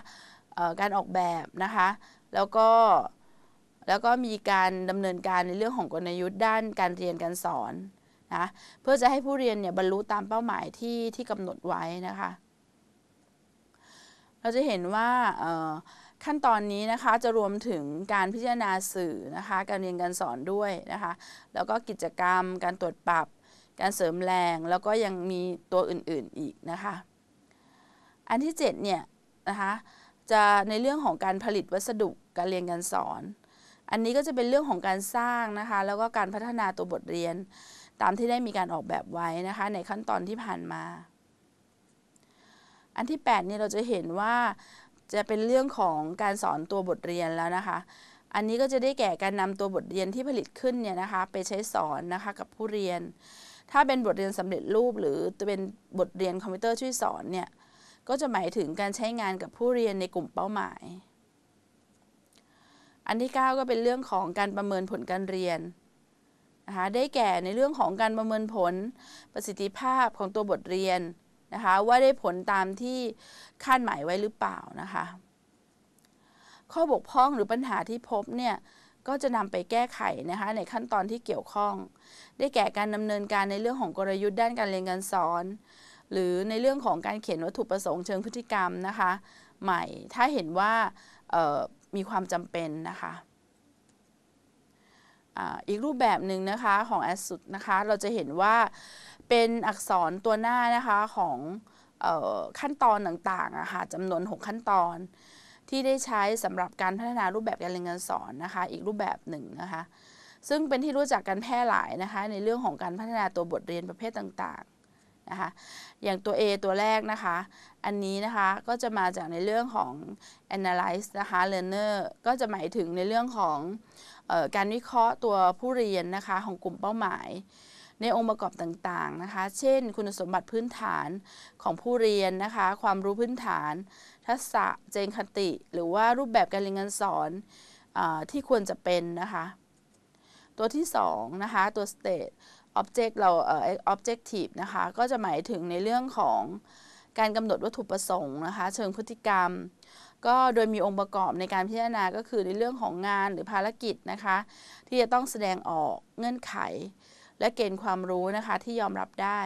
S1: การออกแบบนะคะ แล้วก็แล้วก็มีการดำเนินการในเรื่องของกลยุทธ์ด้านการเรียนการสอนนะ เพื่อจะให้ผู้เรียนเนี่ยบรรลุตามเป้าหมายที่ที่กำหนดไว้นะคะ เราจะเห็นว่าขั้นตอนนี้นะคะจะรวมถึงการพิจารณาสื่อนะคะ การเรียนการสอนด้วยนะคะ แล้วก็กิจกรรมการตรวจปรับ การเสริมแรง แล้วก็ยังมีตัวอื่นๆอีกนะคะ อันที่7เนี่ยนะคะจะในเรื่องของการผลิตวัสดุการเรียนการสอน อันนี้ก็จะเป็นเรื่องของการสร้างนะคะแล้วก็การพัฒนาตัวบทเรียน ตามที่ได้มีการออกแบบไว้นะคะในขั้นตอนที่ผ่านมา อันที่8นี่เราจะเห็นว่า จะเป็นเรื่องของการสอนตัวบทเรียนแล้วนะคะอันนี้ก็จะได้แก่การนำตัวบทเรียนที่ผลิตขึ้นเนี่ยนะคะไปใช้สอนนะคะกับผู้เรียน ถ้าเป็นบทเรียนสำเร็จรูปหรือเป็นบทเรียนคอมพิวเตอร์ช่วยสอนเนี่ยก็จะหมายถึงการใช้งานกับผู้เรียนในกลุ่มเป้าหมาย อันที่9ก็เป็นเรื่องของการประเมินผลการเรียนนะคะ ได้แก่ในเรื่องของการประเมินผลประสิทธิภาพของตัวบทเรียนนะคะว่าได้ผลตามที่คาดหมายไว้หรือเปล่านะคะ ข้อบกพร่องหรือปัญหาที่พบเนี่ยก็จะนำไปแก้ไขนะคะในขั้นตอนที่เกี่ยวข้อง ได้แก่การดำเนินการในเรื่องของกลยุทธ์ด้านการเรียนการสอนหรือในเรื่องของการเขียนวัตถุประสงค์เชิงพฤติกรรมนะคะใหม่ถ้าเห็นว่ามีความจำเป็นนะคะอีกรูปแบบหนึ่งนะคะของแอสสุดนะคะเราจะเห็นว่าเป็นอักษรตัวหน้านะคะของออขั้นตอนต่างๆะคะ่ะจำนวน 6 ขั้นตอน ที่ได้ใช้สำหรับการพัฒนารูปแบบการเรียนการสอนนะคะอีกรูปแบบหนึ่งนะคะซึ่งเป็นที่รู้จักกันแพร่หลายนะคะในเรื่องของการพัฒนาตัวบทเรียนประเภทต่างๆนะคะอย่างตัว A ตัวแรกนะคะ อันนี้นะคะก็จะมาจากในเรื่องของ analyze นะคะ learner ก็จะหมายถึงในเรื่องของออการวิเคราะห์ตัวผู้เรียนนะคะของกลุ่มเป้าหมาย ในองค์ประกอบต่างๆนะคะ เช่นคุณสมบัติพื้นฐานของผู้เรียนนะคะความรู้พื้นฐาน ทักษะเจนคติ หรือว่ารูปแบบการเรียนการสอนอที่ควรจะเป็นนะคะตัวที่2นะคะตัว state object เราเอ่อ objective นะคะก็จะหมายถึงในเรื่องของการกำหนดวัตถุประสงค์นะคะเชิงพฤติกรรม ก็โดยมีองค์ประกอบในการพิจารณาก็คือในเรื่องของงานหรือภารกิจนะคะที่จะต้องแสดงออกเงื่อนไขและเกณฑ์ความรู้นะคะที่ยอมรับได้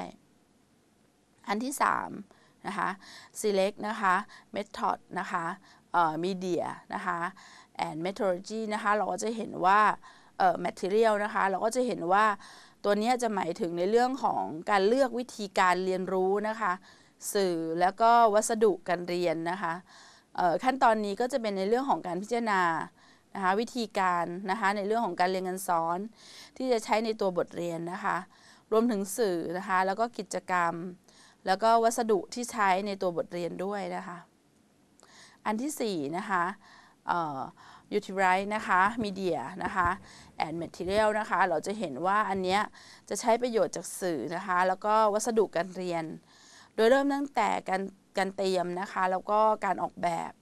S1: อันที่3นะคะ select นะคะ method นะคะเอ่อ media นะคะ and methodology นะคะเราก็จะเห็นว่าเอ่อ material นะคะเราก็จะเห็นว่าตัวนี้จะหมายถึงในเรื่องของการเลือกวิธีการเรียนรู้นะคะสื่อแล้วก็วัสดุการเรียนนะคะขั้นตอนนี้ก็จะเป็นในเรื่องของการพิจารณานะคะวิธีการนะคะในเรื่องของการเรียนการสอนที่จะใช้ในตัวบทเรียนนะคะ รวมถึงสื่อนะคะแล้วก็กิจกรรม แล้วก็วัสดุที่ใช้ในตัวบทเรียนด้วยนะคะอันที่4นะคะ utilize นะคะ media นะคะ and material นะคะ เราจะเห็นว่าอันเนี้ยจะใช้ประโยชน์จากสื่อนะคะ แล้วก็วัสดุการเรียน โดยเริ่มตั้งแต่การการเตรียมนะคะ แล้วก็การออกแบบ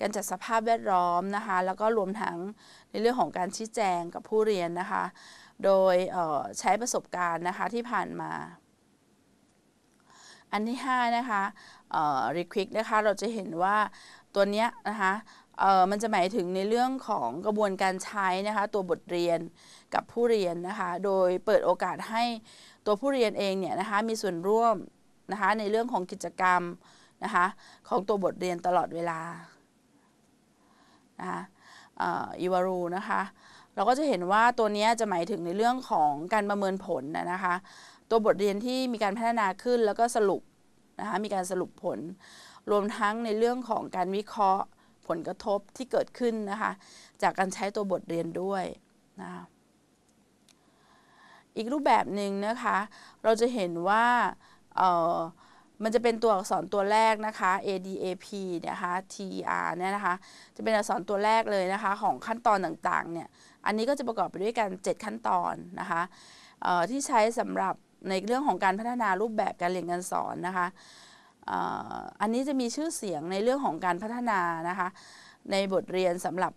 S1: การจัดสภาพแวดล้อมนะคะ แล้วก็รวมทั้งในเรื่องของการชี้แจงกับผู้เรียนนะคะ โดยใช้ประสบการณ์นะคะที่ผ่านมา อันที่5นะคะรีควิกนะคะ เราจะเห็นว่าตัวเนี้ยนะคะมัน จะหมายถึงในเรื่องของกระบวนการใช้นะคะตัวบทเรียนกับผู้เรียนนะคะโดยเปิดโอกาสให้ตัวผู้เรียนเองเนี่ยนะคะมีส่วนร่วมนะคะในเรื่องของกิจกรรมนะคะของตัวบทเรียนตลอดเวลานะคะอีวารูนะคะเราก็จะเห็นว่าตัวนี้จะหมายถึงในเรื่องของการประเมินผลนะคะตัวบทเรียนที่มีการพัฒนาขึ้นแล้วก็สรุปนะคะมีการสรุปผล รวมทั้งในเรื่องของการวิเคราะห์ผลกระทบที่เกิดขึ้นนะคะจากการใช้ตัวบทเรียนด้วยนะคะอีกรูปแบบหนึ่งนะคะ เราจะเห็นว่ามันจะเป็นตัวอักษรตัวแรกนะคะ ADAP นะคะ TER เนี่ยนะคะจะเป็นอักษรตัวแรกเลยนะคะของขั้นตอนต่างๆ เนี่ยอันนี้ก็จะประกอบไปด้วยกัน7ขั้นตอนนะคะที่ใช้สำหรับในเรื่องของการพัฒนารูปแบบการเรียนการสอนนะคะอันนี้จะมีชื่อเสียงในเรื่องของการพัฒนานะคะในบทเรียนสำหรับ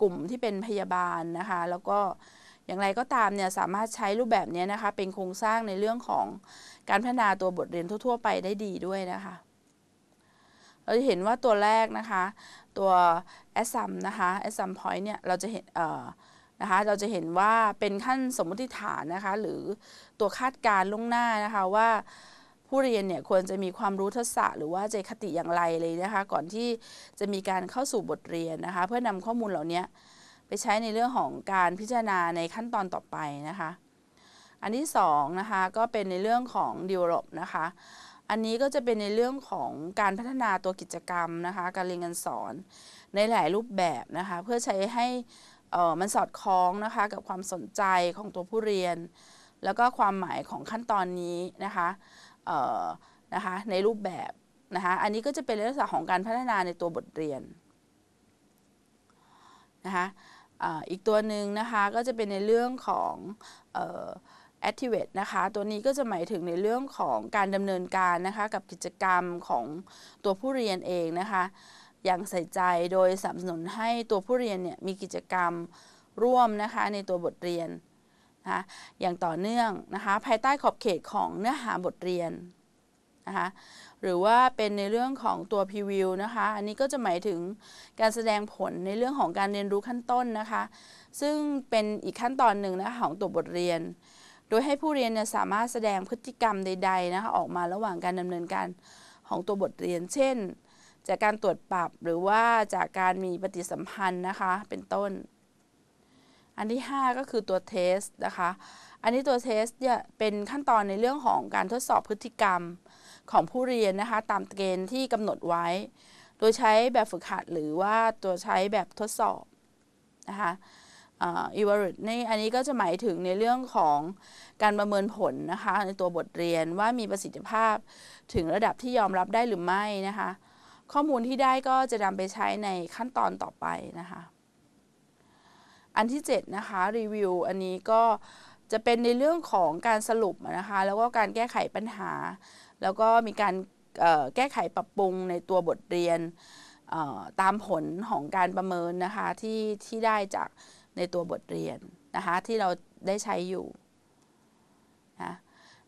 S1: กลุ่มที่เป็นพยาบาลนะคะแล้วก็อย่างไรก็ตามเนี่ยสามารถใช้รูปแบบนี้นะคะ เป็นโครงสร้างในเรื่องของการพัฒนาตัวบทเรียนทั่วๆ ไปได้ดีด้วยนะคะเราจะเห็นว่าตัวแรกนะคะ ตัว a s s u m นะคะ a s s u m point เนี่ยเราจะเห็นนะคะเราจะเห็นว่าเป็นขั้นสมมติฐานนะคะ หรือตัวคาดการล่วงหน้านะคะว่าผู้เรียนเนี่ยควรจะมีความรู้ทักษะหรือว่าใจคติอย่างไรเลยนะคะ ก่อนที่จะมีการเข้าสู่บทเรียนนะคะ เพื่อนำข้อมูลเหล่านี้ไปใช้ในเรื่องของการพิจารณาในขั้นตอนต่อไปนะคะ อันที่2นะคะก็เป็นในเรื่องของ develop นะคะอันนี้ก็จะเป็นในเรื่องของการพัฒนาตัวกิจกรรมนะคะ การเรียนการสอน ในหลายรูปแบบนะคะ เพื่อใช้ให้มันสอดคล้องนะคะกับความสนใจของตัวผู้เรียน แล้วก็ความหมายของขั้นตอนนี้นะคะนะคะในรูปแบบนะคะอันนี้ก็จะเป็นลักษณะของการพัฒนาในตัวบทเรียนนะคะอีกตัวหนึ่งนะคะ ก็จะเป็นในเรื่องของอ activate นะคะ ตัวนี้ก็จะหมายถึงในเรื่องของการดำเนินการนะคะ กับกิจกรรมของตัวผู้เรียนเองนะคะ อย่างใส่ใจโดยสนับสนุนให้ตัวผู้เรียนเนี่ยมีกิจกรรมร่วมนะคะในตัวบทเรียนนะะอย่างต่อเนื่องนะคะภายใต้ขอบเขตของเนื้อหาบทเรียนนะคะหรือว่าเป็นในเรื่องของตัวพรีวิวนะคะอันนี้ก็จะหมายถึงการแสดงผลในเรื่องของการเรียนรู้ขั้นต้นนะคะซึ่งเป็นอีกขั้นตอนหนึ่งนะคะของตัวบทเรียน โดยให้ผู้เรียนเนี่ยสามารถแสดงพฤติกรรมใดๆนะคะออกมาระหว่างการดำเนินการของตัวบทเรียน เช่น จากการตรวจปรับหรือว่าจากการมีปฏิสัมพันธ์นะคะเป็นต้นอันที่5ก็คือตัวเทสนะคะ อันนี้ตัวเทสเนี่ยเป็นขั้นตอนในเรื่องของการทดสอบพฤติกรรมของผู้เรียนนะคะตามเกณฑ์ที่กำหนดไว้ โดยใช้แบบฝึกหัดหรือว่าตัวใช้แบบทดสอบนะคะอีวอร์ดนอันนี้ก็จะหมายถึงในเรื่องของการประเมินผลนะคะในตัวบทเรียนว่ามีประสิทธิภาพถึงระดับที่ยอมรับได้หรือไม่นะคะ ข้อมูลที่ได้ก็จะนำไปใช้ในขั้นตอนต่อไปนะคะอันที่7นะคะรีวิว อันนี้ก็จะเป็นในเรื่องของการสรุปนะคะแล้วก็การแก้ไขปัญหา แล้วก็มีการแก้ไขปรับปรุงในตัวบทเรียนตามผลของการประเมินนะคะที่ที่ได้จากในตัวบทเรียนนะคะที่เราได้ใช้อยู่นะ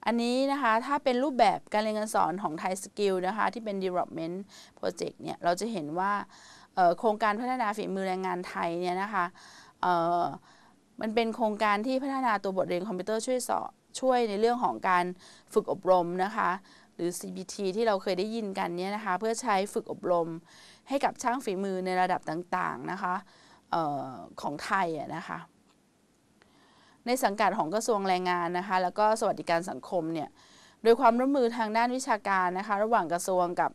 S1: อันนี้นะคะถ้าเป็นรูปแบบการเรียนการสอนของไทยสกิลนะคะที่เป็น development project เนี่ยเราจะเห็นว่าโครงการพัฒนาฝีมือแรงงานไทยเนี่ยนะคะมันเป็นโครงการที่พัฒนาตัวบทเรียน คอมพิวเตอร์ช่วยสอนช่วยในเรื่องของการฝึกอบรมนะคะหรือ CBT ที่เราเคยได้ยินกันเนี่ยนะคะเพื่อใช้ฝึกอบรม ให้กับช่างฝีมือในระดับต่างๆนะคะออของไทยนะคะในสังกัดของกระทรวงแรงงานนะคะแล้วก็สวัสดิการสังคมเนี่ยโดยความร่วมมือทางด้านวิชาการนะคะระหว่างกระทรวงกับ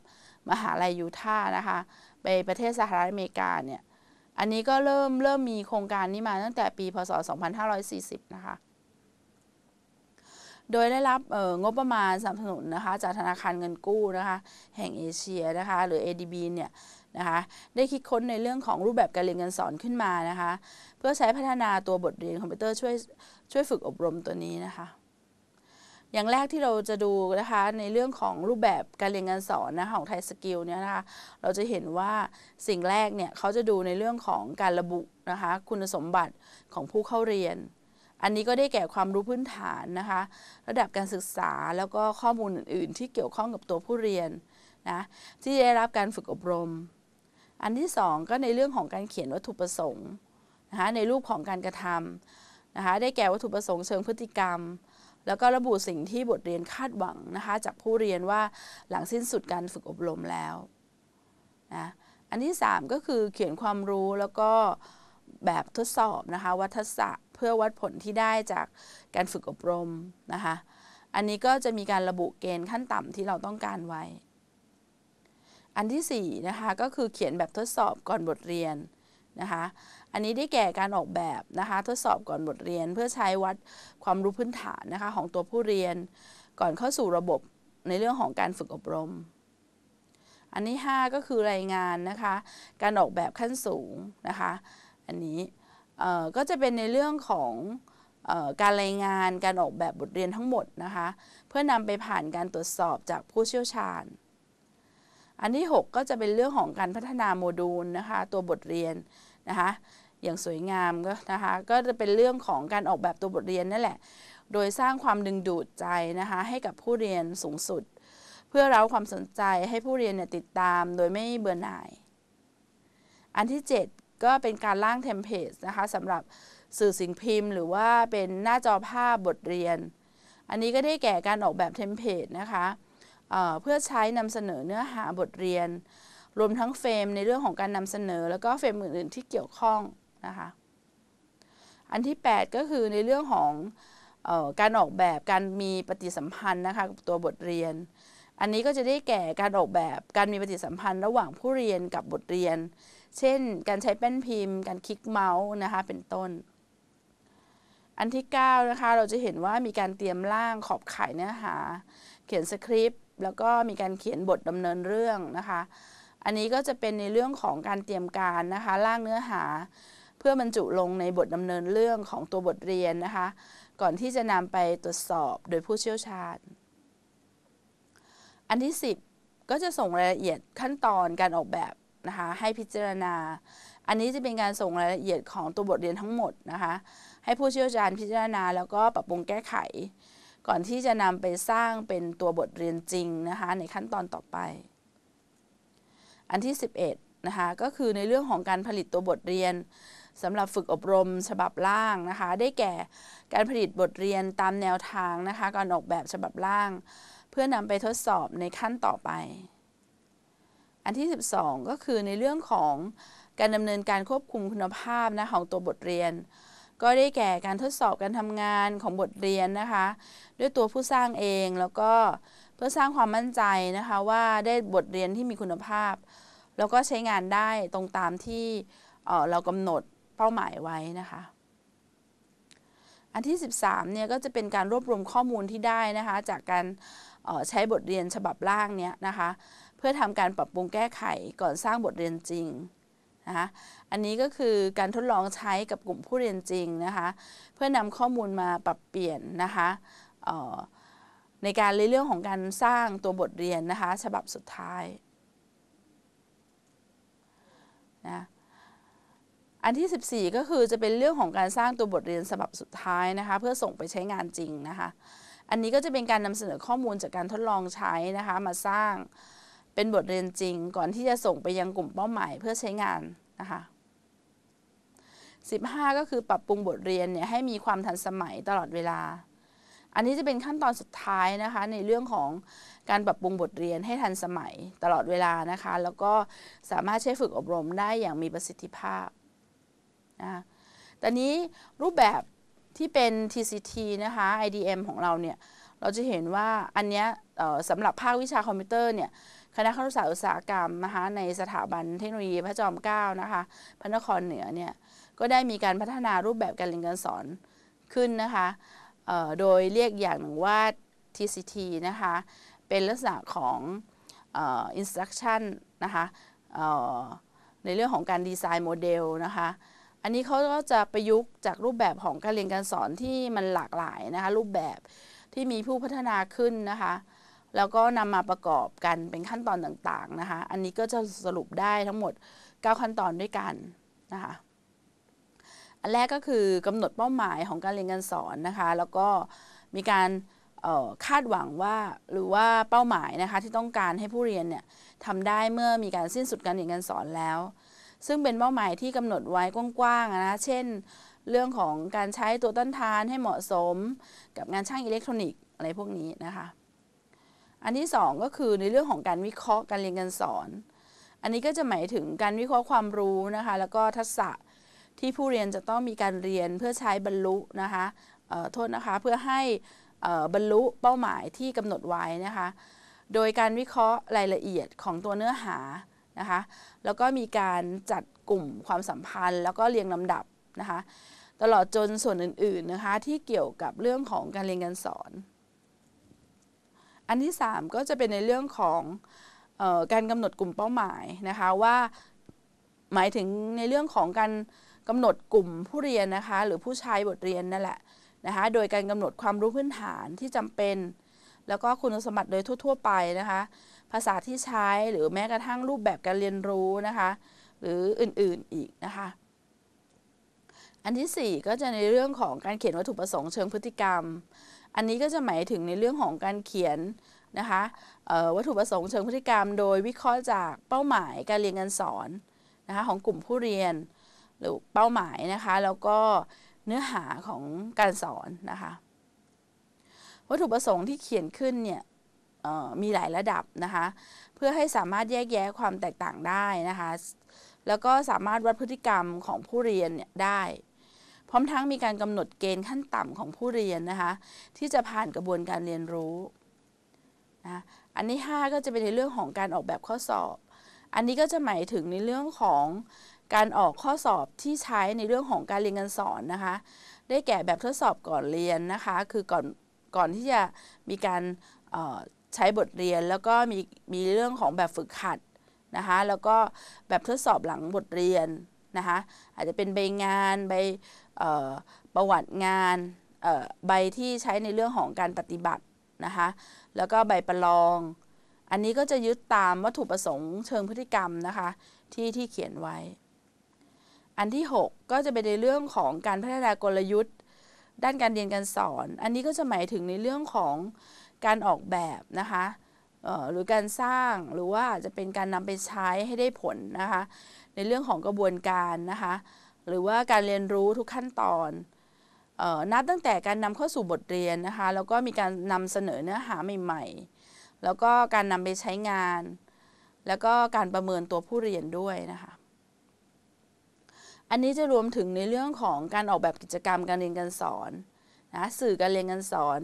S1: มหาลัยยูทานะคะไปประเทศสหรัฐอเมริกาเนี่ยอันนี้ก็เริ่มเริ่มมีโครงการนี้มาตั้งแต่ปี พศ 2540 นะคะ โดยได้รับเงบประมาณสนับสนุนนะคะจากธนาคารเงินกู้นะคะ แห่งเอเชียนะคะหรือ ADB เนี่ยนะคะได้คิดค้นในเรื่องของรูปแบบการเรียนการสอนขึ้นมานะคะ เพื่อใช้พัฒนาตัวบทเรียนคอมพิวเตอร์ ช่วยช่วยฝึกอบรมตัวนี้นะคะอย่างแรกที่เราจะดูนะคะในเรื่องของรูปแบบการเรียนการสอนนะของไทยสกิลเนี่ยนะคะเราจะเห็นว่าสิ่งแรกเนี่ยเขาจะดูในเรื่องของการระบุนะคะคุณสมบัติของผู้เข้าเรียน อันนี้ก็ได้แก่ความรู้พื้นฐานนะคะ ระดับการศึกษาแล้วก็ข้อมูลอื่น ๆที่เกี่ยวข้องกับตัวผู้เรียนนะที่ได้รับการฝึกอบรม อันที่ 2 ก็ในเรื่องของการเขียนวัตถุประสงค์นะคะในรูปของการกระทำนะคะได้แก่วัตถุประสงค์เชิงพฤติกรรมแล้วก็ระบุสิ่งที่บทเรียนคาดหวัง นะคะจากผู้เรียนว่าหลังสิ้นสุดการฝึกอบรมแล้วนะอันที่ 3 ก็คือเขียนความรู้แล้วก็แบบทดสอบนะคะวัฒัศะเพื่อวัดผลที่ได้จากการฝึกอบรม นะคะอันนี้ก็จะมีการระบุเกณฑ์ขั้นต่ำที่เราต้องการไว้ อันที่4นะคะก็คือเขียนแบบทดสอบก่อนบทเรียนนะคะอันนี้ได้แก่การออกแบบนะคะทดสอบก่อนบทเรียนเพื่อใช้วัดความรู้พื้นฐานนะคะของตัวผู้เรียน ก่อนเข้าสู่ระบบในเรื่องของการฝึกอบรม อันนี้ 5 ก็คือรายงานนะคะ การออกแบบขั้นสูงนะคะอันนี้ก็จะเป็นในเรื่องของการรายงาน การออกแบบบทเรียนทั้งหมดนะคะเพื่อนำไปผ่านการตรวจสอบจากผู้เชี่ยวชาญ อันที่6ก็จะเป็นเรื่องของการพัฒนาโมดูลนะคะตัวบทเรียนนะคะอย่างสวยงามก็นะคะก็จะเป็นเรื่องของการออกแบบตัวบทเรียนนั่นแหละโดยสร้างความดึงดูดใจนะคะให้กับผู้เรียนสูงสุด เพื่อเร้าความสนใจให้ผู้เรียนเนี่ยติดตามโดยไม่เบื่อหน่าย อันที่7ก็เป็นการร่างเทมเพลตนะคะสำหรับสื่อสิ่งพิมพ์หรือว่าเป็นหน้าจอภาพบทเรียน อันนี้ก็ได้แก่การออกแบบเทมเพลตนะคะเพื่อใช้นำเสนอเนื้อหาบทเรียนรวมทั้งเฟรมในเรื่องของการนำเสนอแล้วก็เฟรมอื่นๆ ที่เกี่ยวข้องนะคะ อันที่ 8 ก็คือในเรื่องของออการออกแบบการมีปฏิสัมพันธ์นะคะกับตัวบทเรียน อันนี้ก็จะได้แก่การออกแบบการมีปฏิสัมพันธ์ระหว่างผู้เรียนกับบทเรียน เช่นการใช้แป้นพิมพ์ การคลิกเมาส์นะคะเป็นต้น อันที่9นะคะเราจะเห็นว่ามีการเตรียมร่างขอบข่ายเนื้อหาเขียนสคริปต์แล้วก็มีการเขียนบทดำเนินเรื่องนะคะ อันนี้ก็จะเป็นในเรื่องของการเตรียมการนะคะร่างเนื้อหาเพื่อบรรจุลงในบทดำเนินเรื่องของตัวบทเรียนนะคะ ก่อนที่จะนำไปตรวจสอบโดยผู้เชี่ยวชาญ อันที่ 10 ก็จะส่งรายละเอียดขั้นตอนการออกแบบนะคะให้พิจารณา อันนี้จะเป็นการส่งรายละเอียดของตัวบทเรียนทั้งหมดนะคะให้ผู้เชี่ยวชาญพิจารณาแล้วก็ปรับปรุงแก้ไข ก่อนที่จะนำไปสร้างเป็นตัวบทเรียนจริงนะคะในขั้นตอนต่อไป อันที่ 11นะคะก็คือในเรื่องของการผลิตตัวบทเรียนสำหรับฝึกอบรม ฉบับล่างนะคะได้แก่การผลิตบทเรียนตามแนวทางนะคะการออกแบบฉบับล่าง เพื่อนำไปทดสอบในขั้นต่อไป อันที่ 12 ก็คือในเรื่องของการดำเนินการควบคุมคุณภาพนะของตัวบทเรียน ก็ได้แก่การทดสอบการทำงานของบทเรียนนะคะด้วยตัวผู้สร้างเองแล้วก็เพื่อสร้างความมั่นใจนะคะว่าได้บทเรียนที่มีคุณภาพ แล้วก็ใช้งานได้ตรงตามที่เรากำหนด้าหมายไว้นะคะ อันที่ 13เนี่ยก็จะเป็นการรวบรวมข้อมูลที่ได้นะคะจากการใช้บทเรียนฉบับล่างเนี่ยนะคะเพื่อทำการปรับปรุงแก้ไขก่อนสร้างบทเรียนจริงนะคะอันนี้ก็คือการทดลองใช้กับกลุ่มผู้เรียนจริงนะคะเพื่อนำข้อมูลมาปรับเปลี่ยนนะคะในการในเรื่องของการสร้างตัวบทเรียนนะคะฉบับสุดท้ายนะอันที่14ก็คือจะเป็นเรื่องของการสร้างตัวบทเรียนฉบับสุดท้ายนะคะเพื่อส่งไปใช้งานจริงนะคะ อันนี้ก็จะเป็นการนำเสนอข้อมูลจากการทดลองใช้นะคะมาสร้างเป็นบทเรียนจริง ก่อนที่จะส่งไปยังกลุ่มเป้าหมายเพื่อใช้งานนะคะ15 ก็คือปรับปรุงบทเรียนเนี่ยให้มีความทันสมัยตลอดเวลา อันนี้จะเป็นขั้นตอนสุดท้ายนะคะในเรื่องของการปรับปรุงบทเรียนให้ทันสมัยตลอดเวลานะคะแล้วก็สามารถใช้ฝึกอบรมได้อย่างมีประสิทธิภาพนะคะแต่นี้รูปแบบที่เป็น TCT นะคะ IDM ของเราเนี่ย เราจะเห็นว่า อันเนี้ยสำหรับภาควิชาคอมพิวเตอร์เนี่ย คณะครุศาสตร์อุตสาหกรรมนะคะในสถาบันเทคโนโลยีพระจอมเกล้านะคะ พระนครเหนือเนี่ย ก็ได้มีการพัฒนารูปแบบการเรียนการสอนขึ้นนะคะ โดยเรียกอย่างหนึ่งว่า TCT นะคะ เป็นลักษณะของ instruction นะคะ ในเรื่องของการดีไซน์โมเดลนะคะอันนี้เขาก็จะประยุกต์จากรูปแบบของการเรียนการสอนที่มันหลากหลายนะคะรูปแบบที่มีผู้พัฒนาขึ้นนะคะแล้วก็นำมาประกอบกันเป็นขั้นตอนต่างๆนะคะ อันนี้ก็จะสรุปได้ทั้งหมด 9 ขั้นตอนด้วยกันนะคะอันแรกก็คือกำหนดเป้าหมายของการเรียนการสอนนะคะแล้วก็มีการคาดหวังว่า หรือว่าเป้าหมายนะคะที่ต้องการให้ผู้เรียนเนี่ยทำได้เมื่อมีการสิ้นสุดการเรียนการสอนแล้วซึ่งเป็นเป้าหมายที่กำหนดไว้กว้างๆนะเช่น เรื่องของการใช้ตัวต้นทานให้เหมาะสมกับงานช่างอิเล็กทรอนิกส์อะไรพวกนี้นะคะ อันที่2ก็คือในเรื่องของการวิเคราะห์การเรียนการสอน อันนี้ก็จะหมายถึงการวิเคราะห์ความรู้นะคะแล้วก็ทักษะที่ผู้เรียนจะต้องมีการเรียนเพื่อใช้บรรลุนะคะโทษนะคะเพื่อให้บรรลุเป้าหมายที่กำหนดไว้นะคะโดยการวิเคราะห์รายละเอียดของตัวเนื้อหานะคะแล้วก็มีการจัดกลุ่มความสัมพันธ์ แล้วก็เรียงลำดับนะคะตลอดจนส่วนอื่นๆนะคะที่เกี่ยวกับเรื่องของการเรียนการสอน อันที่ 3 ก็จะเป็นในเรื่องของออการกำหนดกลุ่มเป้าหมายนะคะว่าหมายถึงในเรื่องของการกำหนดกลุ่มผู้เรียนนะคะหรือผู้ใช้บทเรียนนั่นแหละนะคะโดยการกำหนดความรู้พื้นฐานที่จำเป็น แล้วก็คุณสมบัติโดยทั่วๆ ไปนะคะภาษาที่ใช้หรือแม้กระทั่งรูปแบบการเรียนรู้นะคะหรืออื่นๆอีกนะคะอันที่ 4 ก็จะในเรื่องของการเขียนวัตถุประสงค์เชิงพฤติกรรม อันนี้ก็จะหมายถึงในเรื่องของการเขียนนะคะวัตถุประสงค์เชิงพฤติกรรม โดยวิเคราะห์จากเป้าหมายการเรียนการสอนนะคะของกลุ่มผู้เรียนหรือเป้าหมายนะคะ แล้วก็เนื้อหาของการสอนนะคะวัตถุประสงค์ที่เขียนขึ้นเนี่ยมีหลายระดับนะคะเพื่อให้สามารถแยกแยะความแตกต่างได้นะคะแล้วก็สามารถวัดพฤติกรรมของผู้เรียนเนี่ยได้พร้อมทั้งมีการกำหนดเกณฑ์ขั้นต่ำของผู้เรียนนะคะที่จะผ่านกระบวนการเรียนรู้นะอันที่5ก็จะเป็นในเรื่องของการออกแบบข้อสอบ อันนี้ก็จะหมายถึงในเรื่องของการออกข้อสอบที่ใช้ในเรื่องของการเรียนการสอนนะคะได้แก่แบบทดสอบก่อนเรียนนะคะคือก่อนก่อนที่จะมีการใช้บทเรียนแล้วก็มีมีเรื่องของแบบฝึกหัดนะคะแล้วก็แบบทดสอบหลังบทเรียนนะคะอาจจะเป็นใบงานใบประวัติงานใบที่ใช้ในเรื่องของการปฏิบัตินะคะแล้วก็ใบประลอง อันนี้ก็จะยึดตามวัตถุประสงค์เชิงพฤติกรรมนะคะที่ที่เขียนไว้ อันที่ 6 ก็จะเป็นในเรื่องของการพัฒนากลยุทธ์ด้านการเรียนการสอน อันนี้ก็จะหมายถึงในเรื่องของการออกแบบนะคะหรือการสร้างหรือว่าจะเป็นการนำไปใช้ให้ได้ผลนะคะในเรื่องของกระบวนการนะคะหรือว่าการเรียนรู้ทุกขั้นตอนนับตั้งแต่การนำเข้าสู่บทเรียนนะคะแล้วก็มีการนำเสนอเนื้อหาใหม่ๆ แล้วก็การนำไปใช้งาน แล้วก็การประเมินตัวผู้เรียนด้วยนะคะอันนี้จะรวมถึงในเรื่องของการออกแบบกิจกรรมการเรียนการสอนนะสื่อการเรียนการสอน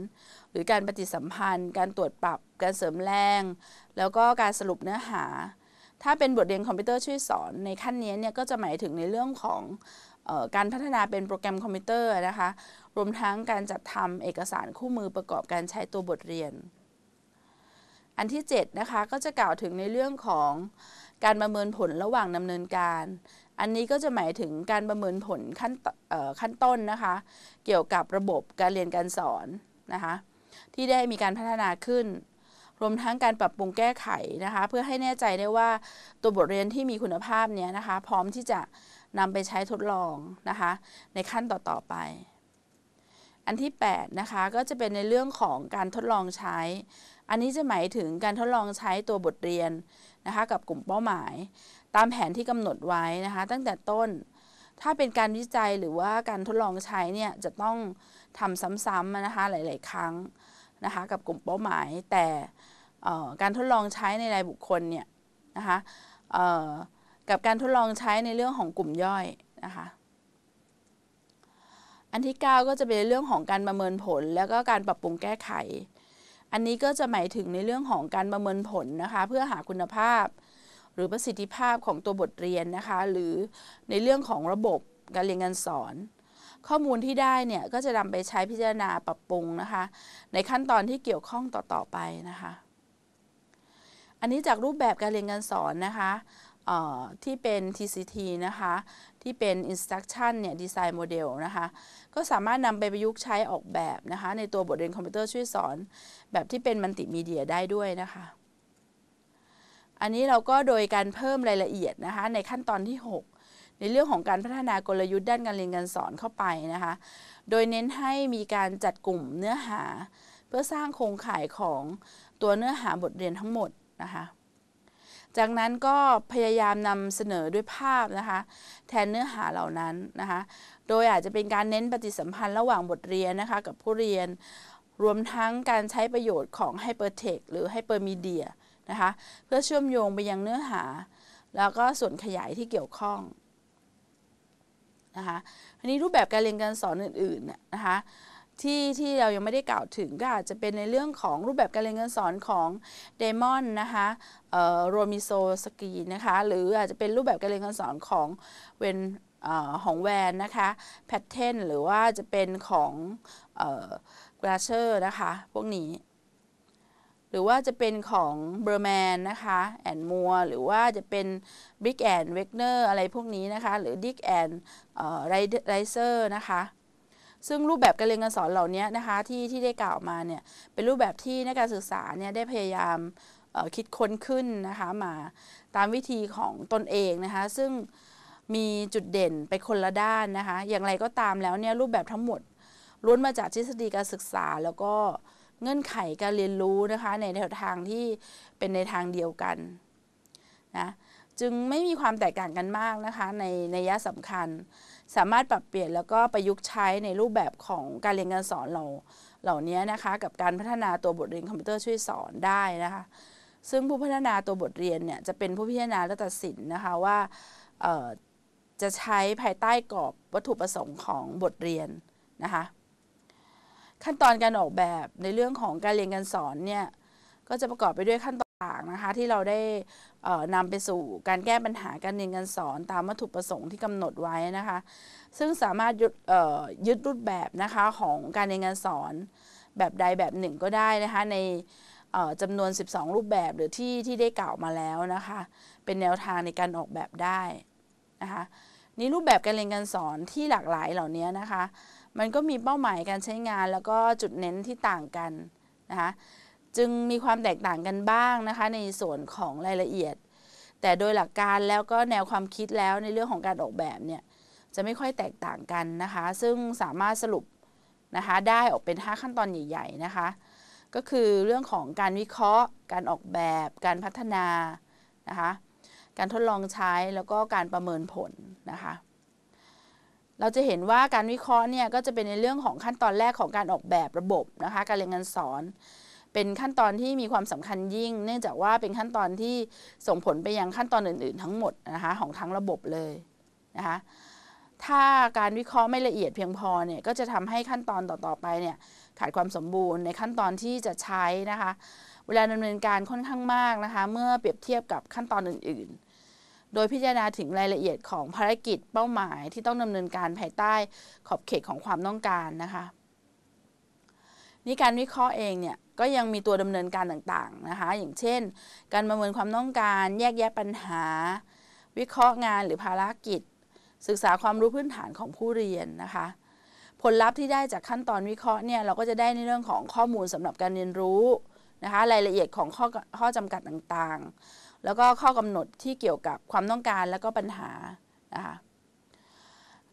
S1: รือการปฏิสัมพันธ์ การตรวจปรับการเสริมแรง แล้วก็การสรุปเนื้อหา ถ้าเป็นบทเรียนคอมพิวเตอร์ช่วยสอนในขั้นนี้เนี่ยก็จะหมายถึงในเรื่องของการพัฒนาเป็นโปรแกรมคอมพิวเตอร์นะคะ รวมทั้งการจัดทำเอกสารคู่มือประกอบการใช้ตัวบทเรียน อันที่ 7 นะคะก็จะกล่าวถึงในเรื่องของการประเมินผลระหว่างดำเนินการ อันนี้ก็จะหมายถึงการประเมินผลขั้นขั้นต้นนะคะ เกี่ยวกับระบบการเรียนการสอนนะคะที่ได้มีการพัฒนาขึ้น รวมทั้งการปรับปรุงแก้ไขนะคะ เพื่อให้แน่ใจได้ว่าตัวบทเรียนที่มีคุณภาพเนี่ยนะคะ พร้อมที่จะนำไปใช้ทดลองนะคะในขั้นต่อๆไป อันที่8นะคะก็จะเป็นในเรื่องของการทดลองใช้ อันนี้จะหมายถึงการทดลองใช้ตัวบทเรียนนะคะกับกลุ่มเป้าหมาย ตามแผนที่กำหนดไว้นะคะตั้งแต่ต้น ถ้าเป็นการวิจัยหรือว่าการทดลองใช้เนี่ยจะต้องทำซ้ำๆนะคะหลาย ๆ ครั้งนะคะกับกลุ่มเป้าหมายแต่การทดลองใช้ในรายบุคคลเนี่ยนะคะกับการทดลองใช้ในเรื่องของกลุ่มย่อยนะคะอันที่ 9 ก็จะเป็นเรื่องของการประเมินผลแล้วก็การปรับปรุงแก้ไข อันนี้ก็จะหมายถึงในเรื่องของการประเมินผลนะคะเพื่อหาคุณภาพ หรือประสิทธิภาพของตัวบทเรียนนะคะหรือในเรื่องของระบบการเรียนการสอนข้อมูลที่ได้เนี่ยก็จะนำไปใช้พิจารณาปรับปรุงนะคะในขั้นตอนที่เกี่ยวข้องต่อ ๆ ไปนะคะอันนี้จากรูปแบบการเรียนการสอนนะคะที่เป็น TCT นะคะที่เป็น Instruction เนี่ย Design Model นะคะก็สามารถนำไปประยุกต์ใช้ออกแบบนะคะในตัวบทเรียนคอมพิวเตอร์ช่วยสอน แบบที่เป็นมัลติมีเดียได้ด้วยนะคะอันนี้เราก็โดยการเพิ่มรายละเอียดนะคะในขั้นตอนที่ 6ในเรื่องของการพัฒนากลยุทธ์ด้านการเรียนการสอนเข้าไปนะคะ โดยเน้นให้มีการจัดกลุ่มเนื้อหา เพื่อสร้างโครงข่ายของตัวเนื้อหาบทเรียนทั้งหมดนะคะ จากนั้นก็พยายามนำเสนอด้วยภาพนะคะแทนเนื้อหาเหล่านั้นนะคะ โดยอาจจะเป็นการเน้นปฏิสัมพันธ์ระหว่างบทเรียนนะคะกับผู้เรียน รวมทั้งการใช้ประโยชน์ของฮเปอร์เทคหรือปอร์มีเดียนะคะเพื่อเชื่อมโยงไปยังเนื้อหา แล้วก็ส่วนขยายที่เกี่ยวข้องนะคะอีนี้รูปแบบการเรียนการสอนอื่นๆนะคะที่ที่เรายังไม่ได้กล่าวถึง ก็อาจจะเป็นในเรื่องของรูปแบบการเรียนการสอนของเดมอนนะคะโรมิโซสกีนะคะหรืออาจจะเป็นรูปแบบการเรียนการสอนของเวนของแวนนะคะแพทเทนหรือว่าจะเป็นของกราเชอร์นะคะพวกนี้หรือว่าจะเป็นของเบอร์แมนนะคะแอนมัวหรือว่าจะเป็นบิ๊กแอนเวกเนอร์อะไรพวกนี้นะคะหรือดิกแอนไรเซอร์นะคะซึ่งรูปแบบการเรียนการสอนเหล่านี้นะคะ ที่ที่ได้กล่าวมาเนี่ยเป็นรูปแบบที่นักการศึกษาเนี่ยได้พยายามคิดค้นขึ้นนะคะมาตามวิธีของตนเองนะคะ ซึ่งมีจุดเด่นไปคนละด้านนะคะ อย่างไรก็ตามแล้วเนี่ยรูปแบบทั้งหมดล้วนมาจากทฤษฎีการศึกษาแล้วก็เงื่อนไขการเรียนรู้นะคะ ในแนวทางที่เป็นในทางเดียวกันนะจึงไม่มีความแตกต่างกันมากนะคะ ในในยะสำคัญ สามารถปรับเปลี่ยนแล้วก็ประยุกต์ใช้ในรูปแบบของการเรียนการสอนเรา เหล่านี้นะคะ กับการพัฒนาตัวบทเรียนคอมพิวเตอร์ช่วยสอนได้นะคะ ซึ่งผู้พัฒนาตัวบทเรียนเนี่ยจะเป็นผู้พิจารณาและตัดสินนะคะว่าจะใช้ภายใต้กรอบวัตถุประสงค์ของบทเรียนนะคะขั้นตอนการออกแบบในเรื่องของการเรียนการสอนเนี่ยก็จะประกอบไปด้วยขั้นตอนต่างนะคะที่เราได้นำไปสู่การแก้ปัญหาการเรียนการสอน ตามวัตถุประสงค์ที่กำหนดไว้นะคะ ซึ่งสามารถยึดรูปแบบนะคะของการเรียนการสอน แบบใดแบบหนึ่งก็ได้นะคะในจำนวน 12 รูปแบบหรือที่ที่ได้กล่าวมาแล้วนะคะ เป็นแนวทางในการออกแบบได้นะคะนี่รูปแบบการเรียนการสอนที่หลากหลายเหล่านี้นะคะมันก็มีเป้าหมายการใช้งานแล้วก็จุดเน้นที่ต่างกันนะคะจึงมีความแตกต่างกันบ้างนะคะ ในส่วนของรายละเอียด แต่โดยหลักการแล้วก็แนวความคิดแล้วในเรื่องของการออกแบบเนี่ยจะไม่ค่อยแตกต่างกันนะคะ ซึ่งสามารถสรุป นะคะได้ออกเป็น 5 ขั้นตอนใหญ่ ๆนะคะ ก็คือเรื่องของการวิเคราะห์ การออกแบบ การพัฒนานะคะการทดลองใช้แล้วก็การประเมินผลนะคะเราจะเห็นว่าการวิเคราะห์เนี่ยก็จะเป็นในเรื่องของขั้นตอนแรกของการออกแบบระบบนะคะการเรียนการสอน เป็นขั้นตอนที่มีความสำคัญยิ่ง เนื่องจากว่าเป็นขั้นตอนที่ส่งผลไปยังขั้นตอนอื่น ๆ ทั้งหมดนะคะของทั้งระบบเลยนะคะถ้าการวิเคราะห์ไม่ละเอียดเพียงพอเนี่ยก็จะทำให้ขั้นตอนต่อๆไปเนี่ยขาดความสมบูรณ์ในขั้นตอนที่จะใช้นะคะเวลาดำเนินการค่อนข้างมากนะคะเมื่อเปรียบเทียบกับขั้นตอนอื่น ๆโดยพิจารณาถึงรายละเอียดของภารกิจเป้าหมายที่ต้องดำเนินการภายใต้ขอบเขตของความต้องการนะคะนี่การวิเคราะห์เองเนี่ยก็ยังมีตัวดำเนินการต่างๆนะคะอย่างเช่น การประเมินความต้องการ แยกแยะปัญหา วิเคราะห์งานหรือภารกิจ ศึกษาความรู้พื้นฐานของผู้เรียนนะคะผลลัพธ์ที่ได้จากขั้นตอนวิเคราะห์เนี่ยเราก็จะได้ในเรื่องของข้อมูลสำหรับการเรียนรู้นะคะรายละเอียดของข้อข้อจำกัดต่างๆแล้วก็ข้อกำหนดที่เกี่ยวกับความต้องการและก็ปัญหานะคะ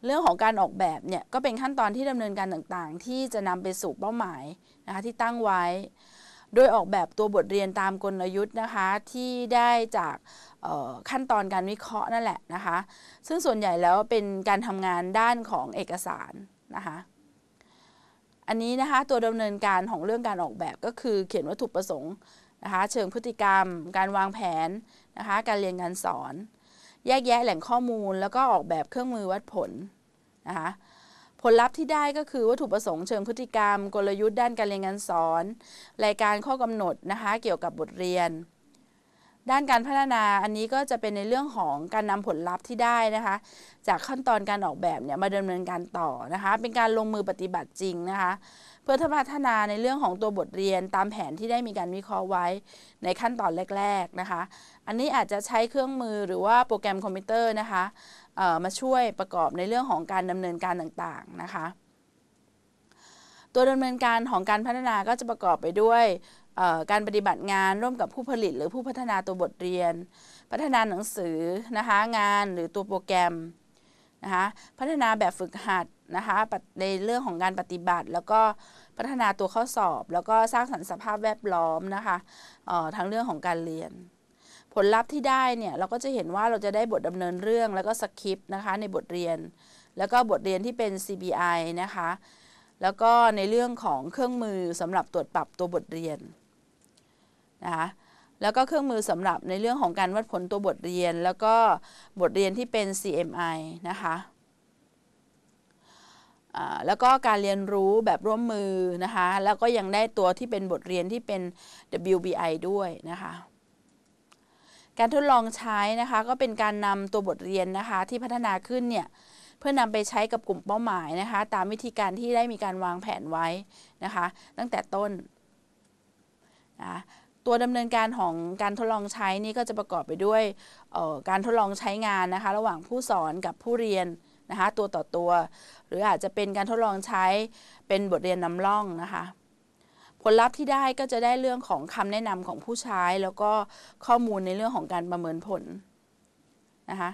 S1: เรื่องของการออกแบบเนี่ยก็เป็นขั้นตอนที่ดำเนินการต่างๆ ที่จะนำไปสู่เป้าหมายนะคะที่ตั้งไว้ โดยออกแบบตัวบทเรียนตามกลยุทธ์นะคะที่ได้จากขั้นตอนการวิเคราะห์นั่นแหละนะคะซึ่งส่วนใหญ่แล้วเป็นการทำงานด้านของเอกสารนะคะอันนี้นะคะตัวดำเนินการของเรื่องการออกแบบก็คือ เขียนวัตถุประสงค์ะคะเชิงพฤติกรรม การวางแผนนะคะการเรียนการสอน แยกแยะแหล่งข้อมูล แล้วก็ออกแบบเครื่องมือวัดผลนะคะผลลัพธ์ที่ได้ก็คือ วัตถุประสงค์เชิงพฤติกรรม กลยุทธ์ด้านการเรียนการสอนรายการข้อกำหนดนะคะเกี่ยวกับบทเรียน ด้านการพัฒนาอันนี้ก็จะเป็นในเรื่องของการนำผลลัพธ์ที่ได้นะคะ จากขั้นตอนการออกแบบเนี่ยมาดำเนินการต่อนะคะ เป็นการลงมือปฏิบัติจริงนะคะเพื่อพัฒนาในเรื่องของตัวบทเรียนตามแผนที่ได้มีการวิเคราะห์ไว้ในขั้นตอนแรกๆนะคะ อันนี้อาจจะใช้เครื่องมือหรือว่าโปรแกรมคอมพิวเตอร์นะคะมาช่วยประกอบในเรื่องของการดำเนินการต่างๆนะคะตัวดำเนินการของการพัฒนาก็จะประกอบไปด้วยการปฏิบัติงานร่วมกับผู้ผลิตหรือผู้พัฒนาตัวบทเรียน พัฒนาหนังสือนะคะงานหรือตัวโปรแกรมนะคะพัฒนาแบบฝึกหัดนะคะ ในเรื่องของการปฏิบัติ แล้วก็พัฒนาตัวข้อสอบ แล้วก็สร้างสรรค์สภาพแวดล้อมนะคะทั้งเรื่องของการเรียน ผลลัพธ์ที่ได้ เนี่ยเราก็จะเห็นว่าเราจะได้บทดำเนินเรื่องแล้วก็สคริปต์นะคะในบทเรียน แล้วก็บทเรียนที่เป็น CBI นะคะ แล้วก็ในเรื่องของเครื่องมือสำหรับตรวจปรับตัวบทเรียนนะคะแล้วก็เครื่องมือสำหรับในเรื่องของการวัดผลตัวบทเรียน แล้วก็บทเรียนที่เป็น CMI นะคะแล้วก็การเรียนรู้แบบร่วมมือนะคะแล้วก็ยังได้ตัวที่เป็นบทเรียนที่เป็น WBI ด้วยนะคะการทดลองใช้นะคะก็เป็นการนำตัวบทเรียนนะคะที่พัฒนาขึ้นเนี่ยเพื่อนำไปใช้กับกลุ่มเป้าหมายนะคะตามวิธีการที่ได้มีการวางแผนไว้นะคะตั้งแต่ต้นนะตัวดำเนินการของการทดลองใช้นี่ก็จะประกอบไปด้วยการทดลองใช้งานนะคะระหว่างผู้สอนกับผู้เรียนนะคะตัวต่อตัวหรืออาจจะเป็นการทดลองใช้เป็นบทเรียนนำร่องนะคะผลลัพธ์ที่ได้ก็จะได้เรื่องของคำแนะนำของผู้ใช้ แล้วก็ ข้อมูลในเรื่องของการประเมินผลนะคะ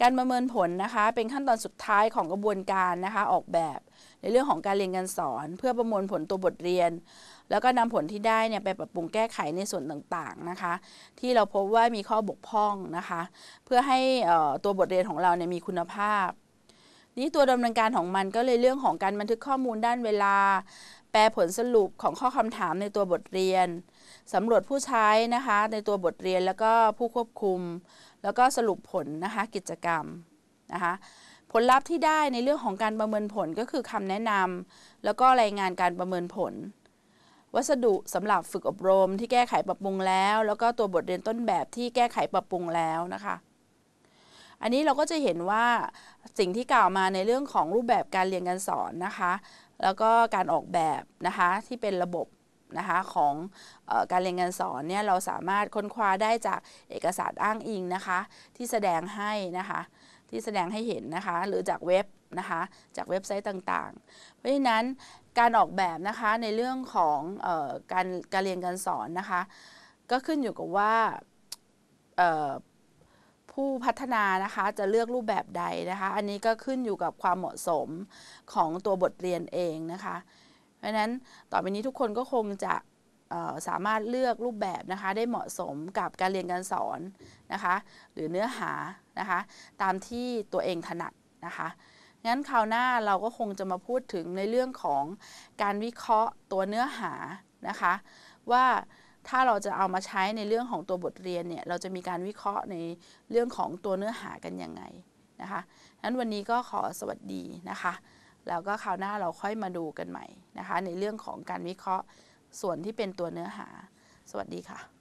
S1: การประเมินผลนะคะเป็นขั้นตอนสุดท้ายของกระบวนการนะคะออกแบบในเรื่องของการเรียนการสอนเพื่อประมวลผลตัวบทเรียน แล้วก็นำผลที่ได้เนี่ยไปปรับปรุงแก้ไขในส่วนต่างๆนะคะที่เราพบว่ามีข้อบกพร่องนะคะเพื่อให้ตัวบทเรียนของเราเนี่ยมีคุณภาพนี่ตัวดำเนินการของมันก็เลยเรื่องของการบันทึกข้อมูลด้านเวลา แปลผลสรุปของข้อคำถามในตัวบทเรียนสำรวจผู้ใช้นะคะในตัวบทเรียนแล้วก็ผู้ควบคุม แล้วก็สรุปผลนะคะกิจกรรมนะคะผลลัพธ์ที่ได้ในเรื่องของการประเมินผลก็คือคำแนะนำแล้วก็รายงานการประเมินผล วัสดุสำหรับฝึกอบรม ที่แก้ไขปรับปรุงแล้ว แล้วก็ตัวบทเรียนต้นแบบที่แก้ไขปรับปรุงแล้วนะคะอันนี้เราก็จะเห็นว่าสิ่งที่กล่าวมาในเรื่องของรูปแบบการเรียนการสอนนะคะ แล้วก็การออกแบบนะคะที่เป็นระบบนะคะของออการเรียนการสอนเนี่ยเราสามารถค้นคว้าได้จากเอกสารอ้างอิงนะคะ ที่แสดงให้นะคะที่แสดงให้เห็นนะคะหรือจากเว็บนะคะจากเว็บไซต์ต่างๆ เพราะฉะนั้นการออกแบบนะคะ ในเรื่องของออการการเรียนการสอนนะคะก็ขึ้นอยู่กับว่าผู้พัฒนานะคะจะเลือกรูปแบบใดนะคะ อันนี้ก็ขึ้นอยู่กับความเหมาะสมของตัวบทเรียนเองนะคะ เพราะนั้นต่อไปนี้ทุกคนก็คงจะสามารถเลือกรูปแบบนะคะได้เหมาะสมกับการเรียนการสอนนะคะหรือเนื้อหานะคะตามที่ตัวเองถนัดนะคะงั้นคราวหน้าเราก็คงจะมาพูดถึงในเรื่องของการวิเคราะห์ตัวเนื้อหานะคะ ว่าถ้าเราจะเอามาใช้ในเรื่องของตัวบทเรียนเนี่ย เราจะมีการวิเคราะห์ในเรื่องของตัวเนื้อหากันยังไง นะคะนั้นวันนี้ก็ขอสวัสดีนะคะ แล้วก็คราวหน้าเราค่อยมาดูกันใหม่นะคะ ในเรื่องของการวิเคราะห์ส่วนที่เป็นตัวเนื้อหา สวัสดีค่ะ